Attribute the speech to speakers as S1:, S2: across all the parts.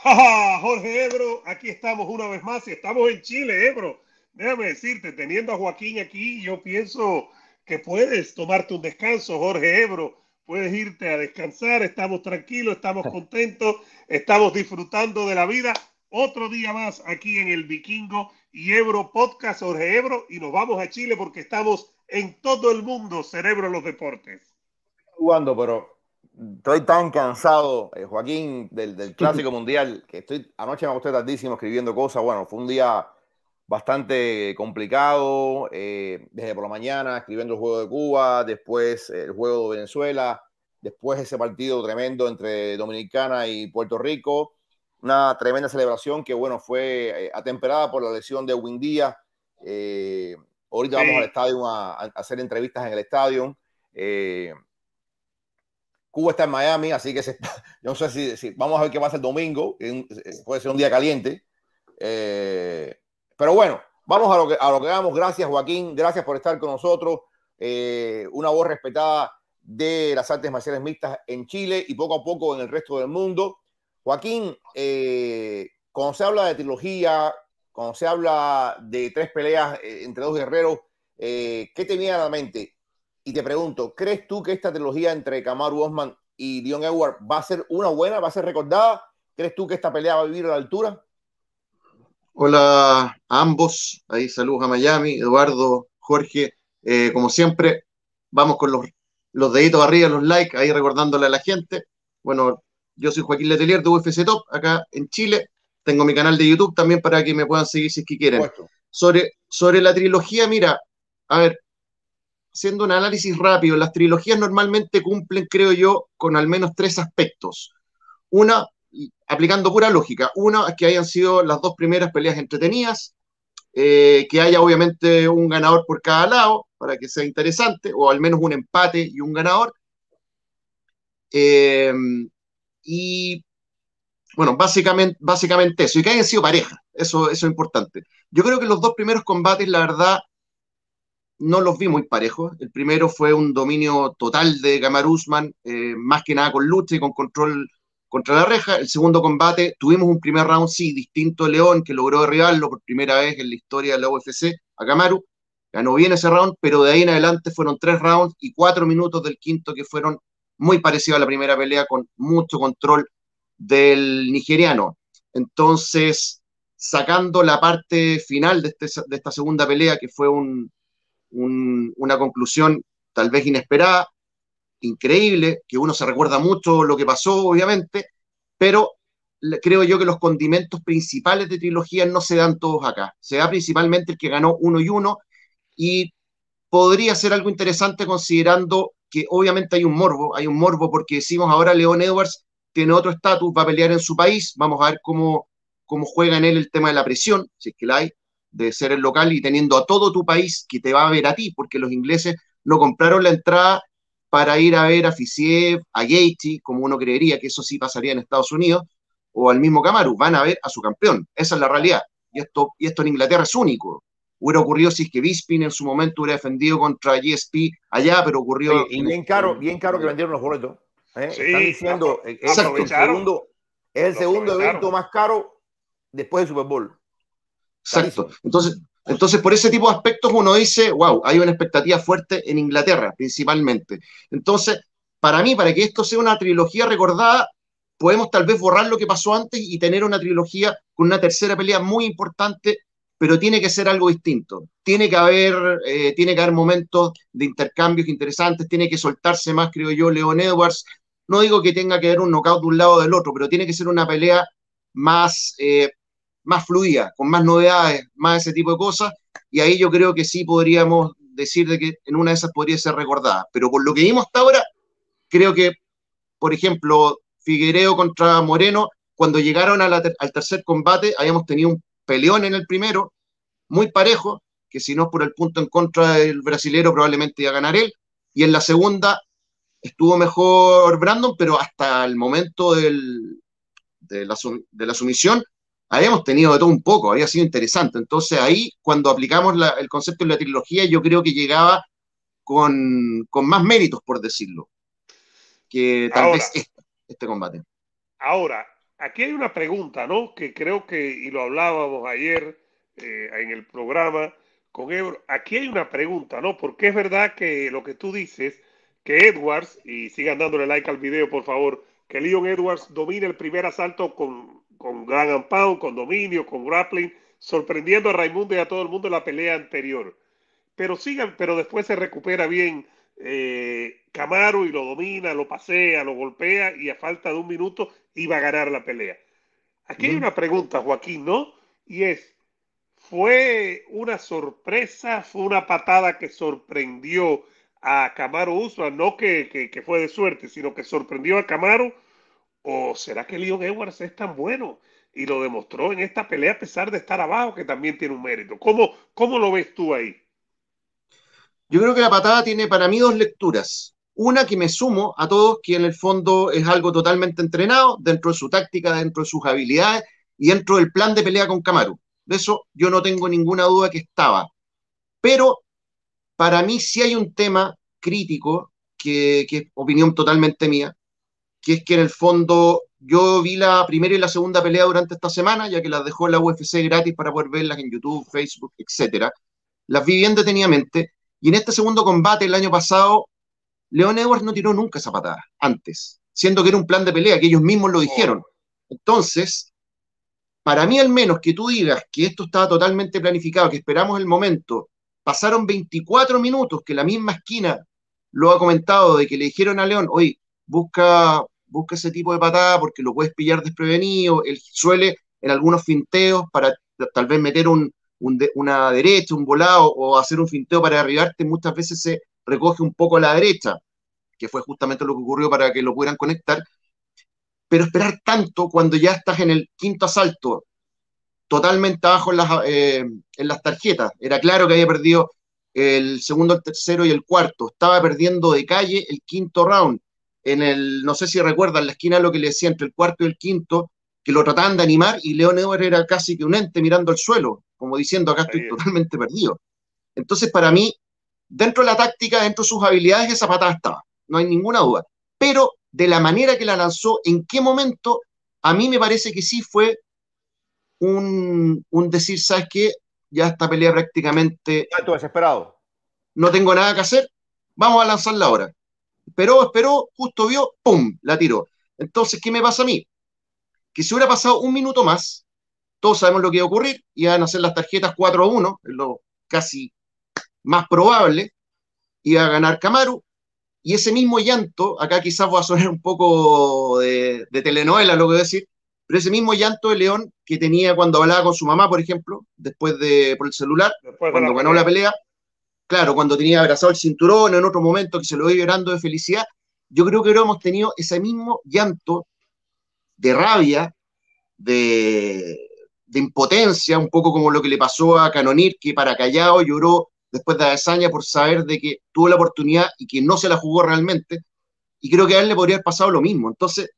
S1: Jorge Ebro, aquí estamos una vez más y estamos en Chile, Ebro. Déjame decirte, teniendo a Joaquín aquí, yo pienso que puedes tomarte un descanso, Jorge Ebro. Puedes irte a descansar, estamos tranquilos, estamos contentos, estamos disfrutando de la vida. Otro día más aquí en el Vikingo y Ebro Podcast, Jorge Ebro, y nos vamos a Chile porque estamos en todo el mundo, Cerebro los Deportes. Jugando,
S2: pero Estoy tan cansado, eh, Joaquín, del, Clásico Mundial, que estoy, anoche me acosté tardísimo escribiendo cosas. Bueno, fue un día bastante complicado, eh, desde por la mañana escribiendo el juego de Cuba, después el juego de Venezuela, después ese partido tremendo entre Dominicana y Puerto Rico, una tremenda celebración que, bueno, fue eh, atemperada por la lesión de Windía. Eh, ahorita vamos al estadio a, hacer entrevistas en el estadio. Cuba está en Miami, así que yo no sé si, vamos a ver qué pasa el domingo, eh, puede ser un día caliente. Eh, pero bueno, vamos a lo, que, a lo Gracias, Joaquín, gracias por estar con nosotros. Eh, una voz respetada de las artes marciales mixtas en Chile y poco a poco en el resto del mundo. Joaquín, cuando se habla de trilogía, cuando se habla de tres peleas entre dos guerreros, ¿qué tenía en la mente? Y te pregunto, ¿crees tú que esta trilogía entre Kamaru Osman y Dion Edward va a ser una buena, va a ser recordada? ¿Crees tú que esta pelea va a vivir a la altura?
S3: Hola a ambos, ahí saludos a Miami, Eduardo, Jorge, eh, como siempre, vamos con los, los deditos arriba, los likes, ahí recordándole a la gente. Bueno, yo soy Joaquín Letelier de UFC Top, acá en Chile, tengo mi canal de YouTube también para que me puedan seguir si es que quieren. Sobre, sobre la trilogía, mira, a ver, haciendo un análisis rápido, las trilogías normalmente cumplen, creo yo, con al menos tres aspectos. Una, aplicando pura lógica, una que hayan sido las dos primeras peleas entretenidas, eh, que haya obviamente un ganador por cada lado, para que sea interesante, o al menos un empate y un ganador. Eh, y bueno, básicamente, básicamente eso, y que hayan sido parejas, eso, eso es importante. Yo creo que los dos primeros combates, la verdad, no los vi muy parejos. El primero fue un dominio total de Kamar Usman, eh, más que nada con lucha y con control contra la reja. El segundo combate tuvimos un primer round, sí, distinto León, que logró derribarlo por primera vez en la historia de la UFC a Kamaru. Ganó bien ese round, pero de ahí en adelante fueron tres rounds y cuatro minutos del quinto que fueron muy parecidos a la primera pelea, con mucho control del nigeriano. Entonces, sacando la parte final de, este, de esta segunda pelea, que fue un, una conclusión tal vez inesperada, increíble, que uno se recuerda mucho lo que pasó, obviamente, pero creo yo que los condimentos principales de trilogía no se dan todos acá. Se da principalmente el que ganó uno y uno, y podría ser algo interesante considerando que obviamente hay un morbo, hay un morbo porque decimos ahora León Edwards tiene otro estatus, va a pelear en su país, vamos a ver cómo, cómo juega en él el tema de la presión, si es que la hay, de ser el local y teniendo a todo tu país que te va a ver a ti, porque los ingleses no compraron la entrada para ir a ver a Fisiev, a Yeti, como uno creería que eso sí pasaría en Estados Unidos, o al mismo Camaru, van a ver a su campeón. Esa es la realidad. Y esto, y esto en Inglaterra es único. Hubiera ocurrido si es que Bisping en su momento hubiera defendido contra GSP allá, pero ocurrió... y bien caro, bien caro que vendieron los boletos. ¿eh? Sí, diciendo, el eh, es
S2: eh, el segundo evento más caro después del Super Bowl.
S3: Exacto. Entonces, entonces, por ese tipo de aspectos uno dice, wow, hay una expectativa fuerte en Inglaterra, principalmente. Entonces, para mí, para que esto sea una trilogía recordada, podemos tal vez borrar lo que pasó antes y tener una trilogía con una tercera pelea muy importante, pero tiene que ser algo distinto. Tiene que haber, eh, tiene que haber momentos de intercambios interesantes, tiene que soltarse más, creo yo, Leon Edwards. No digo que tenga que haber un knockout de un lado o del otro, pero tiene que ser una pelea más... Eh, más fluida, con más novedades, más ese tipo de cosas, y ahí yo creo que sí podríamos decir de que en una de esas podría ser recordada. Pero por lo que vimos hasta ahora, creo que, por ejemplo, Figuereo contra Moreno, cuando llegaron al tercer combate, habíamos tenido un peleón en el primero, muy parejo, que si no por el punto en contra del brasilero, probablemente iba a ganar él. Y en la segunda estuvo mejor Brandon, pero hasta el momento de la sumisión habíamos tenido de todo un poco, había sido interesante. Entonces ahí, cuando aplicamos el concepto de la trilogía, yo creo que llegaba con, más méritos, por decirlo, que tal vez este, este, combate.
S1: Ahora, aquí hay una pregunta, ¿no? Que creo que, y lo hablábamos ayer eh, en el programa con Ebro, aquí hay una pregunta, ¿no? Porque es verdad que lo que tú dices, que Edwards, y sigan dándole like al video, por favor, que Leon Edwards domina el primer asalto con con gran and Pound, con dominio, con grappling, sorprendiendo a Raimundo y a todo el mundo en la pelea anterior. Pero sigan, pero después se recupera bien eh, Camaro y lo domina, lo pasea, lo golpea y a falta de un minuto iba a ganar la pelea. Aquí hay una pregunta, Joaquín, ¿no? Y es, ¿fue una sorpresa, fue una patada que sorprendió a Camaro Usman? No que fue de suerte, sino que sorprendió a Camaro ¿O será que Leon Edwards es tan bueno? Y lo demostró en esta pelea a pesar de estar abajo, que también tiene un mérito. ¿Cómo, cómo lo ves tú ahí?
S3: Yo creo que la patada tiene para mí dos lecturas. Una que me sumo a todos, que en el fondo es algo totalmente entrenado, dentro de su táctica, dentro de sus habilidades y dentro del plan de pelea con Camaro. De eso yo no tengo ninguna duda que estaba. Pero para mí sí hay un tema crítico, que, que es opinión totalmente mía, que es que en el fondo yo vi la primera y la segunda pelea durante esta semana, ya que las dejó la UFC gratis para poder verlas en YouTube, Facebook, etc. Las vi bien detenidamente. Y en este segundo combate, el año pasado, León Edwards no tiró nunca esa patada antes, siendo que era un plan de pelea, que ellos mismos lo oh. dijeron. Entonces, para mí al menos que tú digas que esto estaba totalmente planificado, que esperamos el momento, pasaron 24 minutos que la misma esquina lo ha comentado de que le dijeron a León, oye, busca busca ese tipo de patada porque lo puedes pillar desprevenido, él suele en algunos finteos para tal vez meter una derecha, un volado o hacer un finteo para arribarte muchas veces se recoge un poco a la derecha, que fue justamente lo que ocurrió para que lo pudieran conectar. Pero esperar tanto cuando ya estás en el quinto asalto, totalmente abajo en las, eh, en las tarjetas. Era claro que había perdido el segundo, el tercero y el cuarto. Estaba perdiendo de calle el quinto round en el, no sé si recuerdan, la esquina lo que le decía entre el cuarto y el quinto, que lo trataban de animar y León Ewer era casi que un ente mirando al suelo, como diciendo acá estoy totalmente perdido. Entonces, para mí, dentro de la táctica, dentro de sus habilidades, esa patada estaba, no hay ninguna duda. Pero de la manera que la lanzó, en qué momento, a mí me parece que sí fue un, decir, ¿sabes qué? Ya esta pelea prácticamente. Ya desesperado. No tengo nada que hacer, vamos a lanzarla ahora pero esperó, justo vio, ¡pum! La tiró. Entonces, ¿qué me pasa a mí? Que si hubiera pasado un minuto más, todos sabemos lo que iba a ocurrir, iban a hacer las tarjetas 4 a 1, lo casi más probable, iba a ganar Camaro, y ese mismo llanto, acá quizás va a sonar un poco de, telenovela lo que voy a decir, pero ese mismo llanto de León que tenía cuando hablaba con su mamá, por ejemplo, después de por el celular, cuando ganó la pelea, claro, cuando tenía abrazado el cinturón, en otro momento que se lo ve llorando de felicidad, yo creo que hemos tenido ese mismo llanto de rabia, de, impotencia, un poco como lo que le pasó a Canonir, que para Callao lloró después de la hazaña por saber de que tuvo la oportunidad y que no se la jugó realmente. Y creo que a él le podría haber pasado lo mismo. Entonces,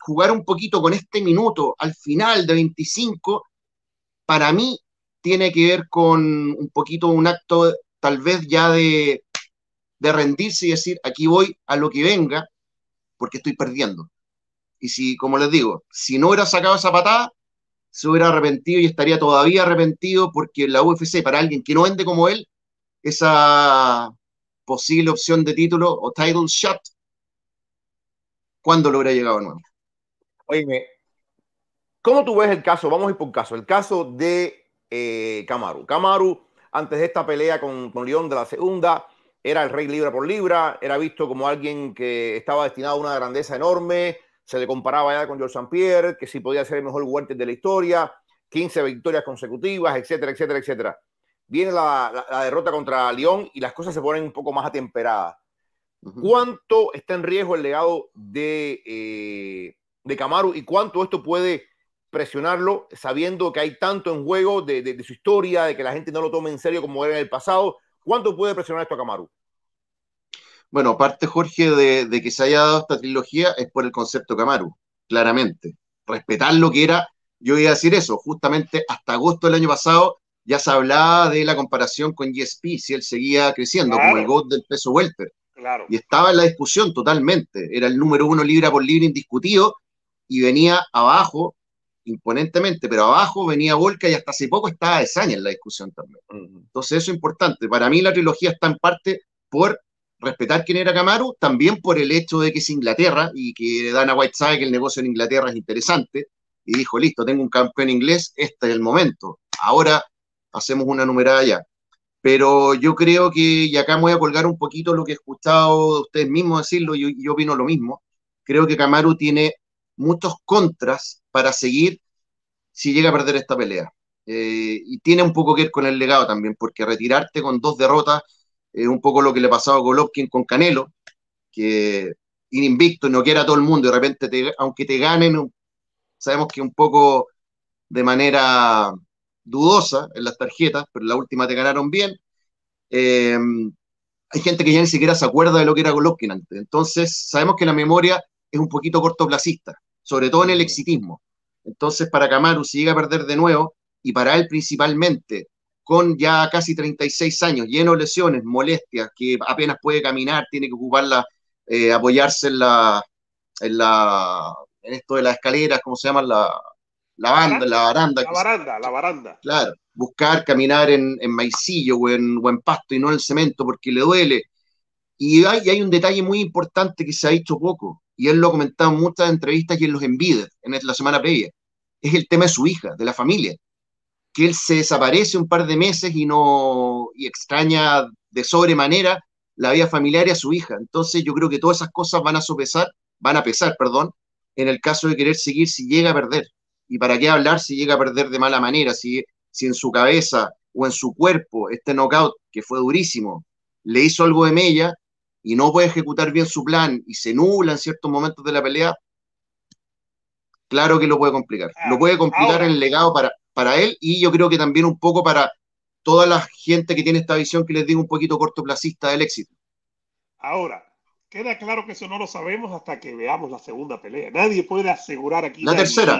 S3: jugar un poquito con este minuto al final de 25, para mí tiene que ver con un poquito un acto tal vez ya de, rendirse y decir, aquí voy a lo que venga, porque estoy perdiendo. Y si, como les digo, si no hubiera sacado esa patada, se hubiera arrepentido y estaría todavía arrepentido porque la UFC, para alguien que no vende como él, esa posible opción de título o title shot, ¿cuándo lo hubiera llegado a nuevo?
S2: Oye, ¿cómo tú ves el caso? Vamos a ir por caso. El caso de eh, Kamaru antes de esta pelea con, León de la segunda, era el rey libra por libra, era visto como alguien que estaba destinado a una grandeza enorme, se le comparaba ya con George St. Pierre, que sí podía ser el mejor guante de la historia, 15 victorias consecutivas, etcétera, etcétera, etcétera. Viene la, derrota contra León y las cosas se ponen un poco más atemperadas. ¿Cuánto está en riesgo el legado de, eh, de Camaro y cuánto esto puede presionarlo sabiendo que hay tanto en juego de, su historia, de que la gente no lo tome en serio como era en el pasado? ¿Cuánto puede presionar esto a Camaru?
S3: Bueno, aparte, Jorge, de, que se haya dado esta trilogía es por el concepto Camaru, claramente. Respetar lo que era, yo iba a decir eso, justamente hasta agosto del año pasado ya se hablaba de la comparación con GSP si él seguía creciendo como el God del peso welter. Claro. Y estaba en la discusión totalmente, era el número uno libra por libra indiscutido y venía abajo imponentemente, pero abajo venía Volca y hasta hace poco estaba Esaña en la discusión también. Entonces eso es importante. Para mí la trilogía está en parte por respetar quién era Camaro, también por el hecho de que es Inglaterra y que Dana White sabe que el negocio en Inglaterra es interesante y dijo, listo, tengo un campeón inglés, este es el momento. Ahora hacemos una numerada allá. Pero yo creo que, y acá voy a colgar un poquito lo que he escuchado ustedes mismos decirlo, yo, yo opino lo mismo, creo que Camaro tiene muchos contras para seguir si llega a perder esta pelea. Eh, y tiene un poco que ver con el legado también, porque retirarte con dos derrotas es un poco lo que le pasaba a Golovkin con Canelo, que invicto, no quiera a todo el mundo, y de repente, aunque te ganen, sabemos que un poco de manera dudosa en las tarjetas, pero la última te ganaron bien. Eh, hay gente que ya ni siquiera se acuerda de lo que era Golovkin antes. Entonces, sabemos que la memoria es un poquito cortoplacista sobre todo en el exitismo. Entonces, para Camaru si llega a perder de nuevo, y para él principalmente, con ya casi 36 años, lleno de lesiones, molestias, que apenas puede caminar, tiene que ocuparla, eh, apoyarse en la, en la, esto de las escaleras, ¿cómo se llama? La, la banda, la baranda. La baranda, la baranda. Claro, buscar caminar en, en maicillo o en, o pasto y no en el cemento porque le duele. Y hay, un detalle muy importante que se ha dicho poco, y él lo ha comentado en muchas entrevistas y en los envides, en la semana previa, es el tema de su hija, de la familia, que él se desaparece un par de meses y no y extraña de sobremanera la vida familiar y a su hija. Entonces yo creo que todas esas cosas van a sopesar, van a pesar, perdón, en el caso de querer seguir si llega a perder. ¿Y para qué hablar si llega a perder de mala manera? Si, si en su cabeza o en su cuerpo este knockout, que fue durísimo, le hizo algo de mella, y no puede ejecutar bien su plan y se nula en ciertos momentos de la pelea, claro que lo puede complicar. Lo puede complicar el legado para, para él y yo creo que también un poco para toda la gente que tiene esta visión que les digo un poquito cortoplacista del éxito.
S1: Ahora, queda claro que eso no lo sabemos hasta que veamos la segunda pelea. Nadie puede asegurar aquí. La tercera.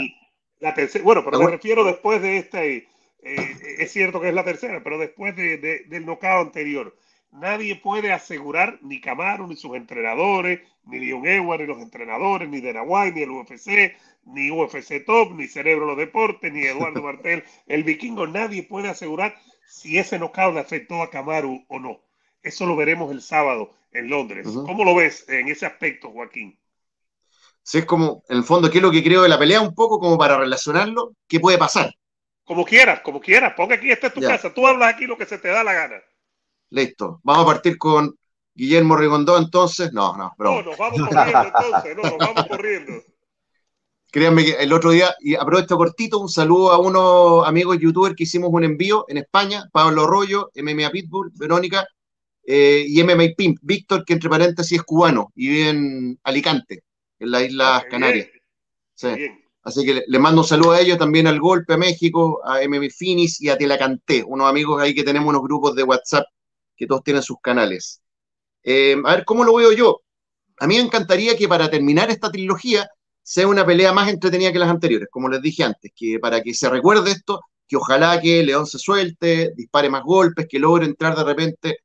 S1: La tercera. Bueno, pero me refiero después de esta. Eh, eh, es cierto que es la tercera, pero después de, del knockout anterior nadie puede asegurar, ni Camaro, ni sus entrenadores, ni Leon Ewa, ni los entrenadores, ni Denaguay ni el UFC, ni UFC Top, ni Cerebro los Deportes, ni Eduardo Martel, el vikingo, nadie puede asegurar si ese knockout le afectó a Camaro o no. Eso lo veremos el sábado en Londres. ¿Cómo lo ves en ese aspecto, Joaquín? Sí, es como, en el fondo, ¿qué es lo que creo de la pelea? Un poco como para relacionarlo, ¿qué puede pasar? Como quieras, como quieras, ponga aquí,
S3: esta es tu casa,
S1: tú hablas aquí lo que se te da la gana.
S3: Listo. Vamos a partir con Guillermo Rigondó, entonces. No, no, broma. No, nos vamos corriendo, entonces.
S1: No, nos vamos corriendo.
S3: Créanme que el otro día, y aprovecho cortito, un saludo a unos amigos youtubers que hicimos un envío en España, Pablo Arroyo, MMA Pitbull, Verónica eh, y MMA Pimp, Víctor, que entre paréntesis es cubano y vive en Alicante, en las Islas ah, Canarias. Sí. Así que les mando un saludo a ellos, también al Golpe a México, a MMA Finis y a Telacanté, unos amigos ahí que tenemos unos grupos de WhatsApp que todos tienen sus canales. Em, a ver, ¿cómo lo veo yo? A mí me encantaría que para terminar esta trilogía sea una pelea más entretenida que las anteriores, como les dije antes, que para que se recuerde esto, que ojalá que León se suelte, dispare más golpes, que logre entrar de repente,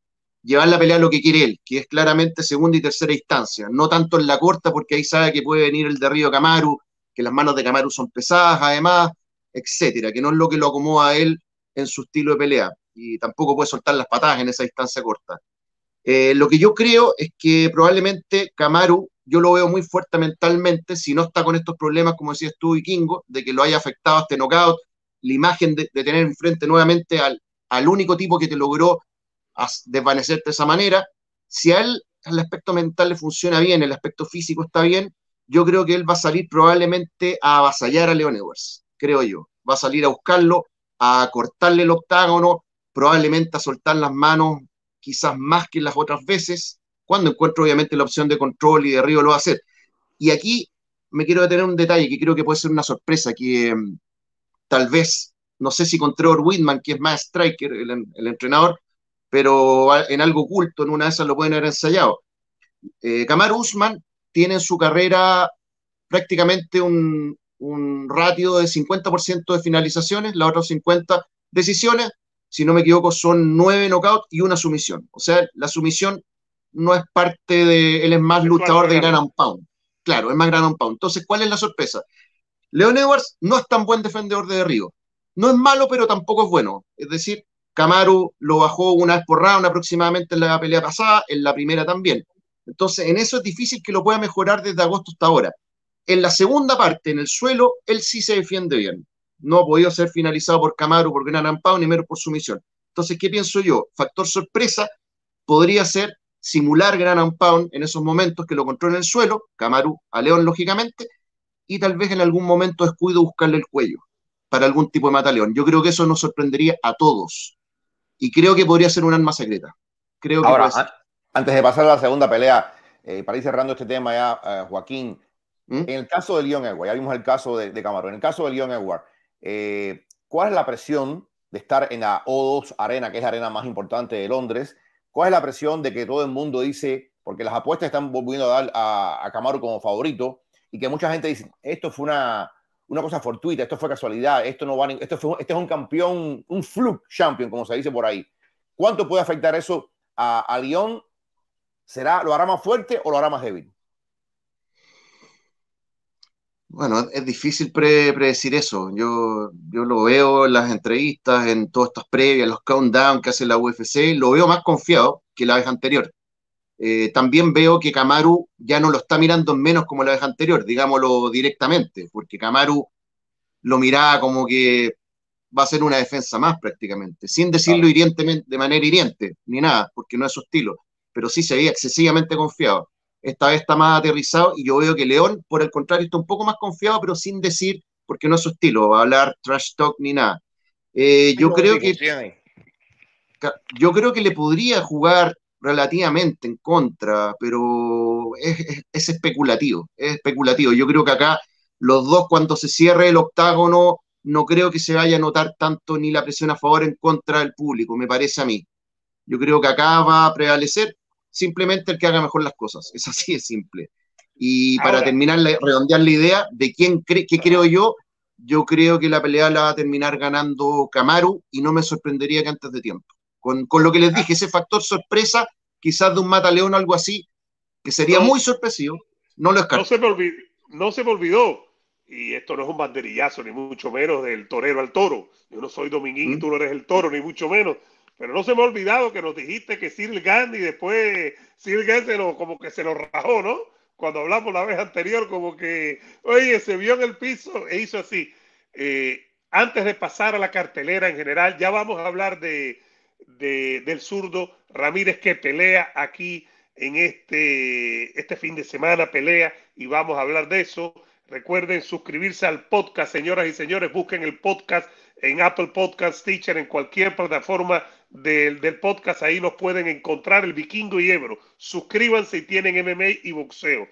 S3: llevar la pelea a lo que quiere él, que es claramente segunda y tercera instancia, no tanto en la corta, porque ahí sabe que puede venir el de Río Camaru, que las manos de Camaru son pesadas además, etcétera, que no es lo que lo acomoda a él en su estilo de pelea y tampoco puede soltar las patadas en esa distancia corta. Eh, lo que yo creo es que probablemente Camaru, yo lo veo muy fuerte mentalmente, si no está con estos problemas, como decías tú y Kingo, de que lo haya afectado este knockout, la imagen de, tener enfrente nuevamente al, al único tipo que te logró desvanecerte de esa manera, si a él el aspecto mental le funciona bien, el aspecto físico está bien, yo creo que él va a salir probablemente a avasallar a Leon Edwards, creo yo. Va a salir a buscarlo, a cortarle el octágono, probablemente a soltar las manos quizás más que las otras veces, cuando encuentro obviamente la opción de control y de arriba lo va a hacer. Y aquí me quiero detener un detalle que creo que puede ser una sorpresa, que mm, tal vez, no sé si con Trevor Whitman, que es más striker, el, entrenador, pero en algo oculto, en una de esas lo pueden haber ensayado. Eh, Kamar Usman tiene en su carrera prácticamente un, un ratio de 50% de finalizaciones, la otra 50 decisiones, si no me equivoco, son nueve knockouts y una sumisión. O sea, la sumisión no es parte de. Él es más luchador de Gran and Pound. Claro, es más Gran and Pound. Entonces, ¿cuál es la sorpresa? Leon Edwards no es tan buen defendedor de derribo. No es malo, pero tampoco es bueno. Es decir, Camaro lo bajó una vez por round aproximadamente en la pelea pasada, en la primera también. Entonces, en eso es difícil que lo pueda mejorar desde agosto hasta ahora. En la segunda parte, en el suelo, él sí se defiende bien no ha podido ser finalizado por Camaro, por Gran Ampao, ni menos por su misión. Entonces, ¿qué pienso yo? Factor sorpresa podría ser simular Gran Ampound en esos momentos que lo controla el suelo, Camaro a León, lógicamente, y tal vez en algún momento descuido buscarle el cuello para algún tipo de mata León. Yo creo que eso nos sorprendería a todos. Y creo que podría ser un arma secreta. Creo que antes de pasar a la
S2: segunda pelea, eh, para ir cerrando este tema ya, eh, Joaquín, ¿Mm? en el caso de León Edward, ya vimos el caso de, Camaro, en el caso de León Edward, eh, ¿Cuál es la presión de estar en la O2 Arena, que es la arena más importante de Londres? ¿Cuál es la presión de que todo el mundo dice, porque las apuestas están volviendo a dar a, Camaro como favorito, y que mucha gente dice, esto fue una, una cosa fortuita, esto fue casualidad, esto no va, esto este es un campeón, un fluke champion, como se dice por ahí. ¿Cuánto puede afectar eso a, a Lyon? ¿Será, ¿Lo hará más fuerte o lo hará más débil?
S3: Bueno, es difícil predecir eso. Yo, yo lo veo en las entrevistas, en todas estas previas, los countdown que hace la UFC, lo veo más confiado que la vez anterior. Eh, también veo que Camaru ya no lo está mirando menos como la vez anterior, digámoslo directamente, porque Camaru lo miraba como que va a ser una defensa más prácticamente, sin decirlo hirientemente, de manera hiriente, ni nada, porque no es su estilo, pero sí se veía excesivamente confiado esta vez está más aterrizado y yo veo que León, por el contrario, está un poco más confiado, pero sin decir, porque no es su estilo, va a hablar trash talk ni nada. Eh, yo creo que pues, yo creo que le podría jugar relativamente en contra, pero es, es, especulativo, es especulativo. Yo creo que acá los dos cuando se cierre el octágono no creo que se vaya a notar tanto ni la presión a favor en contra del público, me parece a mí. Yo creo que acá va a prevalecer simplemente el que haga mejor las cosas. Es así es simple. Y para terminar, redondear la idea de quién qué creo yo, yo creo que la pelea la va a terminar ganando Camaru y no me sorprendería que antes de tiempo. Con, lo que les dije, ese factor sorpresa, quizás de un mataleón o algo
S1: así, que sería muy sorpresivo, no lo No se, me olvidó, no se y esto no es un banderillazo, ni mucho menos del torero al toro. Yo no soy dominguín, ¿Mm? tú no eres el toro, ni mucho menos. Pero no se me ha olvidado que nos dijiste que Sir Gandhi después, Sir Gandhi como que se lo rajó, ¿no? Cuando hablamos la vez anterior, como que, oye, se vio en el piso e hizo así. Eh, antes de pasar a la cartelera en general, ya vamos a hablar de, del zurdo Ramírez que pelea aquí en este, este fin de semana, pelea y vamos a hablar de eso. Recuerden suscribirse al podcast, señoras y señores, busquen el podcast en Apple Podcast Teacher, en cualquier plataforma del, podcast, ahí los pueden encontrar, el vikingo y Ebro. Suscríbanse y tienen MMA y boxeo.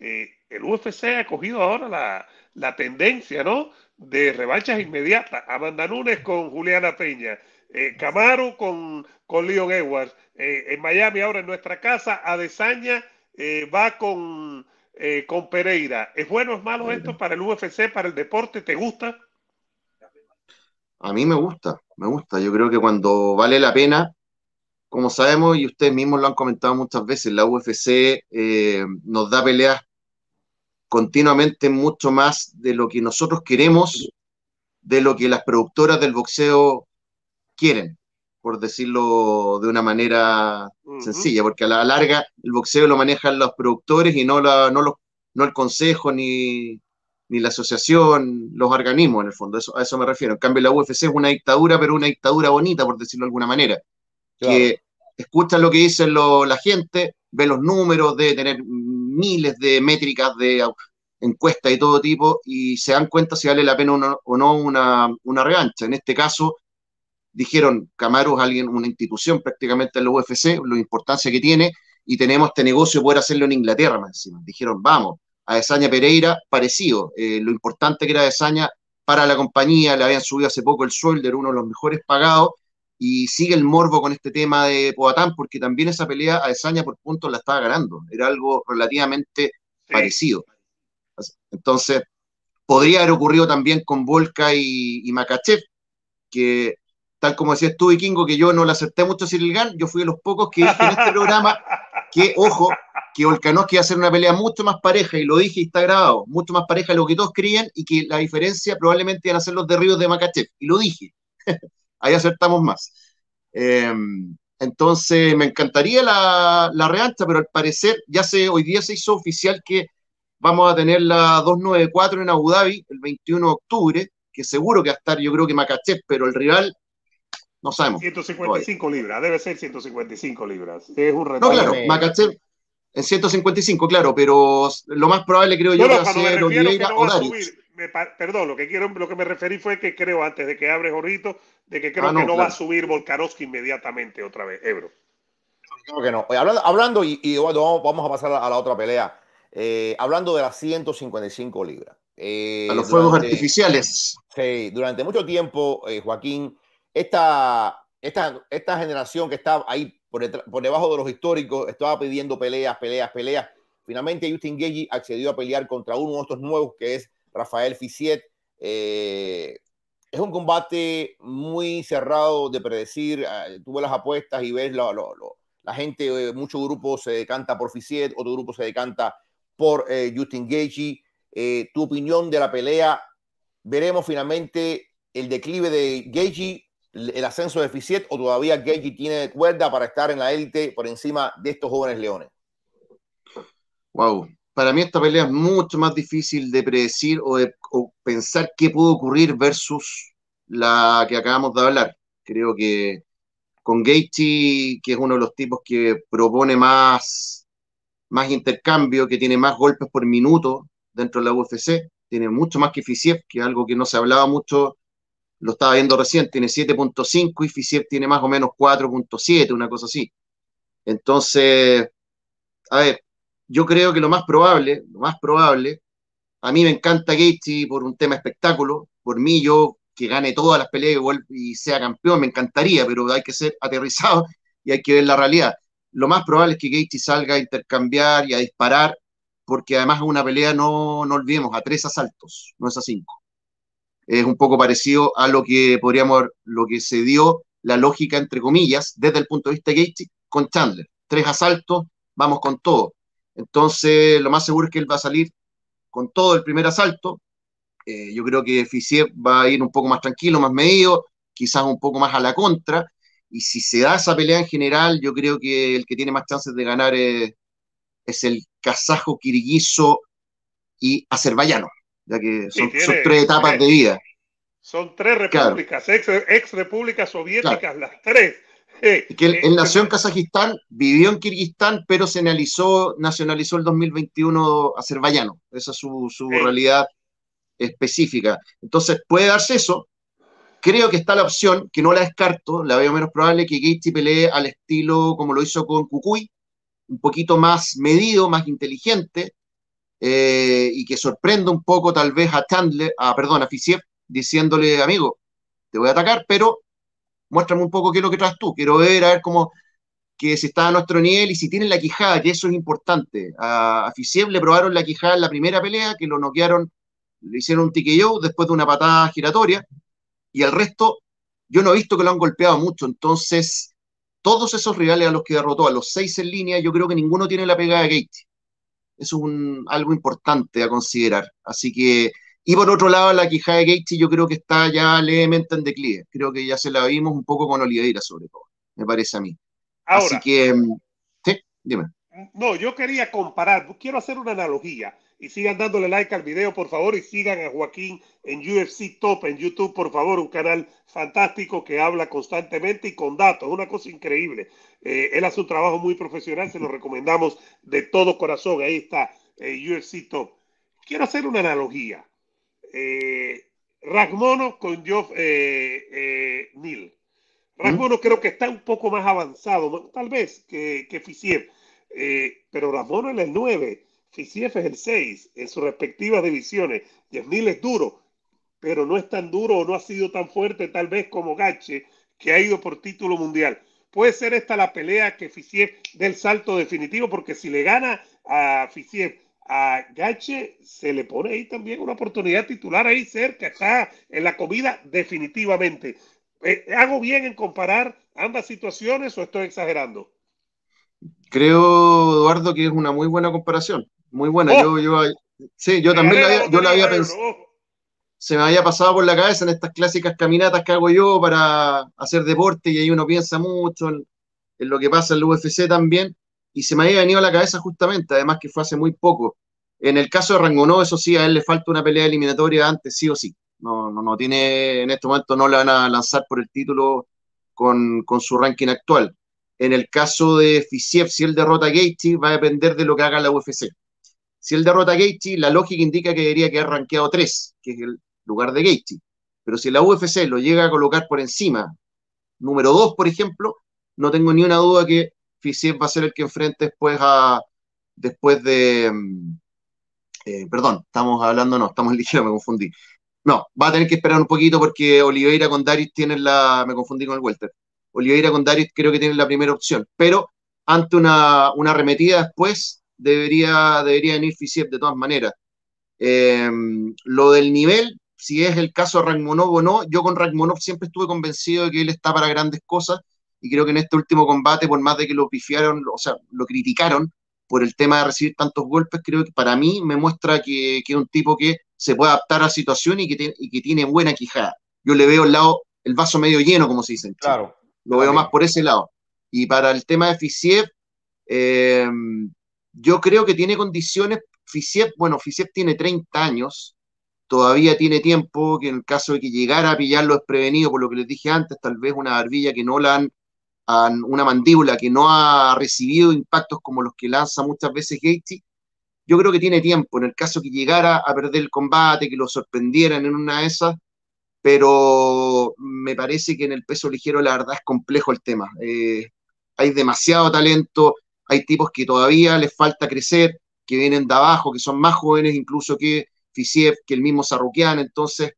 S1: Eh, el UFC ha cogido ahora la, tendencia, ¿no? De revanchas inmediatas. Amanda Nunes con Juliana Peña. Eh, Camaro con, con Leon Edwards. Eh, en Miami, ahora en nuestra casa, Adesaña va con, con Pereira. ¿Es bueno o es malo esto para el UFC, para el deporte? ¿Te gusta?
S3: a mí me gusta, me gusta. Yo creo que cuando vale la pena, como sabemos y ustedes mismos lo han comentado muchas veces, la UFC eh, nos da peleas continuamente mucho más de lo que nosotros queremos, de lo que las productoras del boxeo quieren, por decirlo de una manera sencilla, porque a la larga el boxeo lo manejan los productores y no, no, no el consejo ni, ni la asociación, los organismos en el fondo, eso, a eso me refiero. En cambio, la UFC es una dictadura, pero una dictadura bonita, por decirlo de alguna manera, que escucha lo que dicen la gente, ve los números, de tener miles de métricas de encuestas y todo tipo, y se dan cuenta si vale la pena o no una, una En este caso, dijeron, Camaro es alguien, una institución prácticamente en la UFC, la importancia que tiene, y tenemos este negocio y poder hacerlo en Inglaterra más encima. Dijeron, vamos, a Desaña Pereira, parecido. Eh, lo importante que era Desaña para la compañía, le habían subido hace poco el sueldo, era uno de los mejores pagados, y sigue el morbo con este tema de Poatán, porque también esa pelea a Esaña por puntos la estaba ganando, era algo relativamente parecido. Entonces, podría haber ocurrido también con Volca y, Makachev, que tal como decía tú, Kingo, que yo no le acepté mucho a yo fui de los pocos que en este programa que, ojo, que Volkanovski va a una pelea mucho más pareja, y lo dije y está grabado, mucho más pareja de lo que todos creían, y que la diferencia probablemente van a ser los derribos de Makachev, y lo dije. Ahí acertamos más. Em, entonces, me encantaría la, la pero al parecer ya se, hoy día se hizo oficial que vamos a tener la 294 en Abu Dhabi el 21 de octubre, que seguro que va a estar, yo creo que Makachev, pero el rival no sabemos.
S1: 155 libras, debe ser 155 libras. Es un reto. No, claro,
S3: en 155, claro, pero lo más probable creo yo no, que va a ser
S1: perdón, lo que quiero, lo que me referí fue que creo antes de que abres Jorrito, de que creo ah, que no va a subir Volkarovski inmediatamente otra vez, Ebro.
S2: Creo que no. Eh, hablando, y, vamos a pasar a la otra pelea. Eh, hablando de las 155 libras.
S3: Eh, a los fuegos artificiales.
S2: Sí, durante mucho tiempo, Joaquín, esta, esta, esta generación que está ahí por, debajo de los históricos estaba pidiendo peleas, peleas, peleas. Finalmente, Justin Gagey accedió a pelear contra uno de estos nuevos, que es Rafael Fisiet. Eh, es un combate muy cerrado de predecir. Ah, tú las apuestas y ves la gente, eh, muchos grupos se decanta por Ficiet, otro grupo se decanta por eh, Justin Gagey. tu opinión de la pelea. Veremos finalmente el declive de Gagey el ascenso de Ficiet o todavía Gagey tiene cuerda para estar en la élite por encima de estos jóvenes leones?
S3: Wow, para mí esta pelea es mucho más difícil de predecir o pensar qué pudo ocurrir versus la que acabamos de hablar. Creo que con Gaiti que es uno de los tipos que propone más, más intercambio, que tiene más golpes por minuto dentro de la UFC, tiene mucho más que Fisiev, que es algo que no se hablaba mucho lo estaba viendo recién, tiene 7.5 y Fisier tiene más o menos 4.7, una cosa así. Entonces, a ver, yo creo que lo más probable, lo más probable, a mí me encanta Gaethje por un tema espectáculo, por mí yo que gane todas las peleas y sea campeón, me encantaría, pero hay que ser aterrizado y hay que ver la realidad. Lo más probable es que Gaethje salga a intercambiar y a disparar, porque además es una pelea, no, no olvidemos, a tres asaltos, no es a cinco es un poco parecido a lo que podríamos, lo que se dio la lógica, entre comillas, desde el punto de vista de con Chandler. Tres asaltos, vamos con todo. Entonces, lo más seguro es que él va a salir con todo el primer asalto. Eh, yo creo que Fisier va a ir un poco más tranquilo, más medido, quizás un poco más a la contra. Y si se da esa pelea en general, yo creo que el que tiene más chances de ganar es, el kazajo kirguiso y azerbaiyano que son, tres etapas de vida.
S1: Son tres repúblicas, ex, repúblicas soviéticas, las tres. que
S3: él, eh, nació en Kazajistán, vivió en Kirguistán, pero se nacionalizó, nacionalizó el 2021 azerbaiyano. Esa es su, realidad específica. Entonces puede darse eso. Creo que está la opción, que no la descarto, la veo menos probable, que Gaiti pelee al estilo como lo hizo con Cucuy, un poquito más medido, más inteligente, eh, y que sorprende un poco tal vez a Chandler, a, perdón, a Fisiev, diciéndole, amigo, te voy a atacar, pero muéstrame un poco qué es lo que traes tú, quiero ver, a ver cómo, que si está a nuestro nivel y si tiene la quijada, que eso es importante. A, le probaron la quijada en la primera pelea, que lo noquearon, le hicieron un yo después de una patada giratoria, y al resto yo no he visto que lo han golpeado mucho, entonces todos esos rivales a los que derrotó, a los seis en línea, yo creo que ninguno tiene la pegada de Gaethje. Eso es un, algo importante a considerar. Así que, y por otro lado, la quijada de Gates yo creo que está ya levemente en declive. Creo que ya se la vimos un poco con Oliveira, sobre todo, me parece a mí. Así que, mm, sí, dime.
S1: No, yo quería comparar, quiero hacer una analogía y sigan dándole like al video, por favor, y sigan a Joaquín en UFC Top, en YouTube, por favor, un canal fantástico que habla constantemente y con datos, una cosa increíble. Eh, él hace un trabajo muy profesional, se lo recomendamos de todo corazón, ahí está, eh, UFC Top. Quiero hacer una analogía. Eh, Rasmono con Geoff eh, Neal. Rasmono creo que está un poco más avanzado, tal vez, que, que pero Rasmono en el 9 Fisief es el 6 en sus respectivas divisiones. 10.000 es duro, pero no es tan duro o no ha sido tan fuerte tal vez como Gache, que ha ido por título mundial. Puede ser esta la pelea que dé del salto definitivo, porque si le gana a Fisief, a Gache, se le pone ahí también una oportunidad titular ahí cerca, está en la comida definitivamente. Eh, ¿Hago bien en comparar ambas situaciones o estoy exagerando?
S3: Creo, Eduardo, que es una muy buena comparación. Muy buena. Oh. yo, yo, sí, yo también la había, yo la había pensado. Se me había pasado por la cabeza en estas clásicas caminatas que hago yo para hacer deporte y ahí uno piensa mucho en, lo que pasa en el UFC también. Y se me había venido a la cabeza justamente, además que fue hace muy poco. En el caso de Rangonó, eso sí, a él le falta una pelea eliminatoria antes, sí o sí. No, no, no tiene, en este momento no le van a lanzar por el título con, su ranking actual. En el caso de Fisiev, si él derrota a Gaethje, va a depender de lo que haga la UFC. Si él derrota a Gaethje, la lógica indica que debería quedar rankeado 3, que es el lugar de Gaethje. Pero si la UFC lo llega a colocar por encima, número 2, por ejemplo, no tengo ni una duda que Fissier va a ser el que enfrente después a después de mm, eh, perdón, estamos hablando, no, estamos ligero, me confundí. No, va a tener que esperar un poquito porque Oliveira con Darius tienen la. Me confundí con el Welter. Oliveira con Darius creo que tiene la primera opción, pero ante una, una arremetida después, debería, venir ir de todas maneras. Em, lo del nivel, si es el caso de o no, yo con Ragmonov siempre estuve convencido de que él está para grandes cosas y creo que en este último combate, por más de que lo pifiaron, o sea, lo criticaron por el tema de recibir tantos golpes, creo que para mí me muestra que, es un tipo que se puede adaptar a la situación y que, que tiene buena quijada. Yo le veo el lado, el vaso medio lleno, como se dice. claro. Lo veo más por ese lado. Y para el tema de Fisiev, em, yo creo que tiene condiciones. Fisiep, bueno, Fisiep tiene 30 años, todavía tiene tiempo, que en el caso de que llegara a pillarlo prevenido por lo que les dije antes, tal vez una barbilla que no la han, una mandíbula que no ha recibido impactos como los que lanza muchas veces Gaethje, yo creo que tiene tiempo, en el caso de que llegara a perder el combate, que lo sorprendieran en una de esas, pero me parece que en el peso ligero la verdad es complejo el tema. Eh, hay demasiado talento, hay tipos que todavía les falta crecer, que vienen de abajo, que son más jóvenes incluso que Fisiev, que el mismo Sarruquian, entonces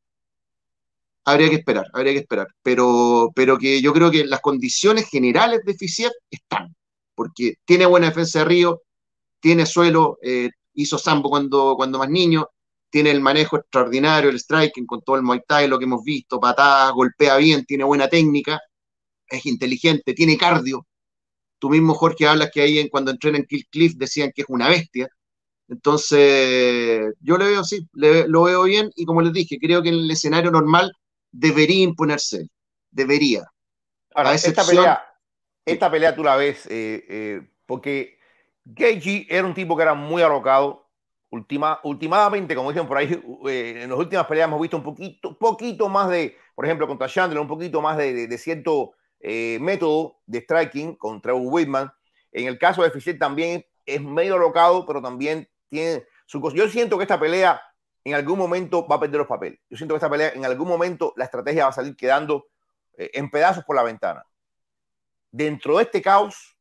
S3: habría que esperar, habría que esperar, pero, pero que yo creo que las condiciones generales de Fisiev están, porque tiene buena defensa de Río, tiene suelo, eh, hizo Sambo cuando, cuando más niño, tiene el manejo extraordinario, el striking con todo el Muay Thai, lo que hemos visto, patadas, golpea bien, tiene buena técnica, es inteligente, tiene cardio, Tú mismo, Jorge, hablas que ahí en, cuando entrenan Kill Cliff decían que es una bestia. Entonces, yo le veo, así, lo veo bien y como les dije, creo que en el escenario normal debería imponerse, debería. Ahora, esta, pelea, esta pelea tú la ves
S2: eh, eh, porque Gagey era un tipo que era muy arrocado. última últimamente, como dicen por ahí, eh, en las últimas peleas hemos visto un poquito, poquito más de, por ejemplo, contra Chandler, un poquito más de, de, de cierto eh, método de striking contra Trevor Whitman. En el caso de Fischer también es medio locado, pero también tiene su cosa. Yo siento que esta pelea en algún momento va a perder los papeles. Yo siento que esta pelea en algún momento la estrategia va a salir quedando eh, en pedazos por la ventana. Dentro de este caos,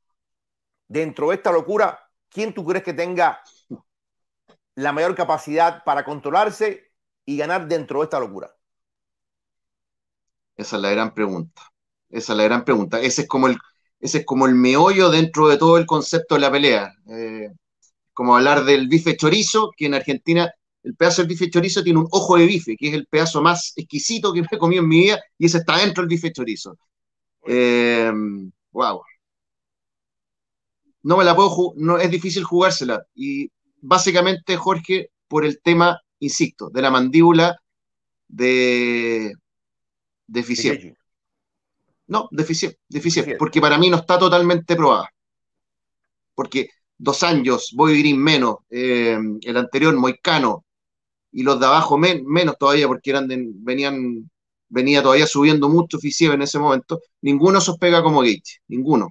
S2: dentro de esta locura, ¿quién tú crees que tenga la mayor capacidad para controlarse y ganar dentro de esta locura?
S3: Esa es la gran pregunta. Esa es la gran pregunta. Ese es como el, ese es como el meollo dentro de todo el concepto de la pelea. Eh, como hablar del bife chorizo, que en Argentina el pedazo del bife chorizo tiene un ojo de bife, que es el pedazo más exquisito que he comido en mi vida, y ese está dentro del bife chorizo. wow. Eh, no me la puedo, no, es difícil jugársela. Y básicamente, Jorge, por el tema, insisto, de la mandíbula de deficiencia. No, deficiente, deficiente, porque para mí no está totalmente probada. Porque dos años, a Green menos, eh, el anterior Moicano y los de abajo menos todavía porque eran venían venía todavía subiendo mucho Fisiev en ese momento, ninguno sospega como Gates, ninguno.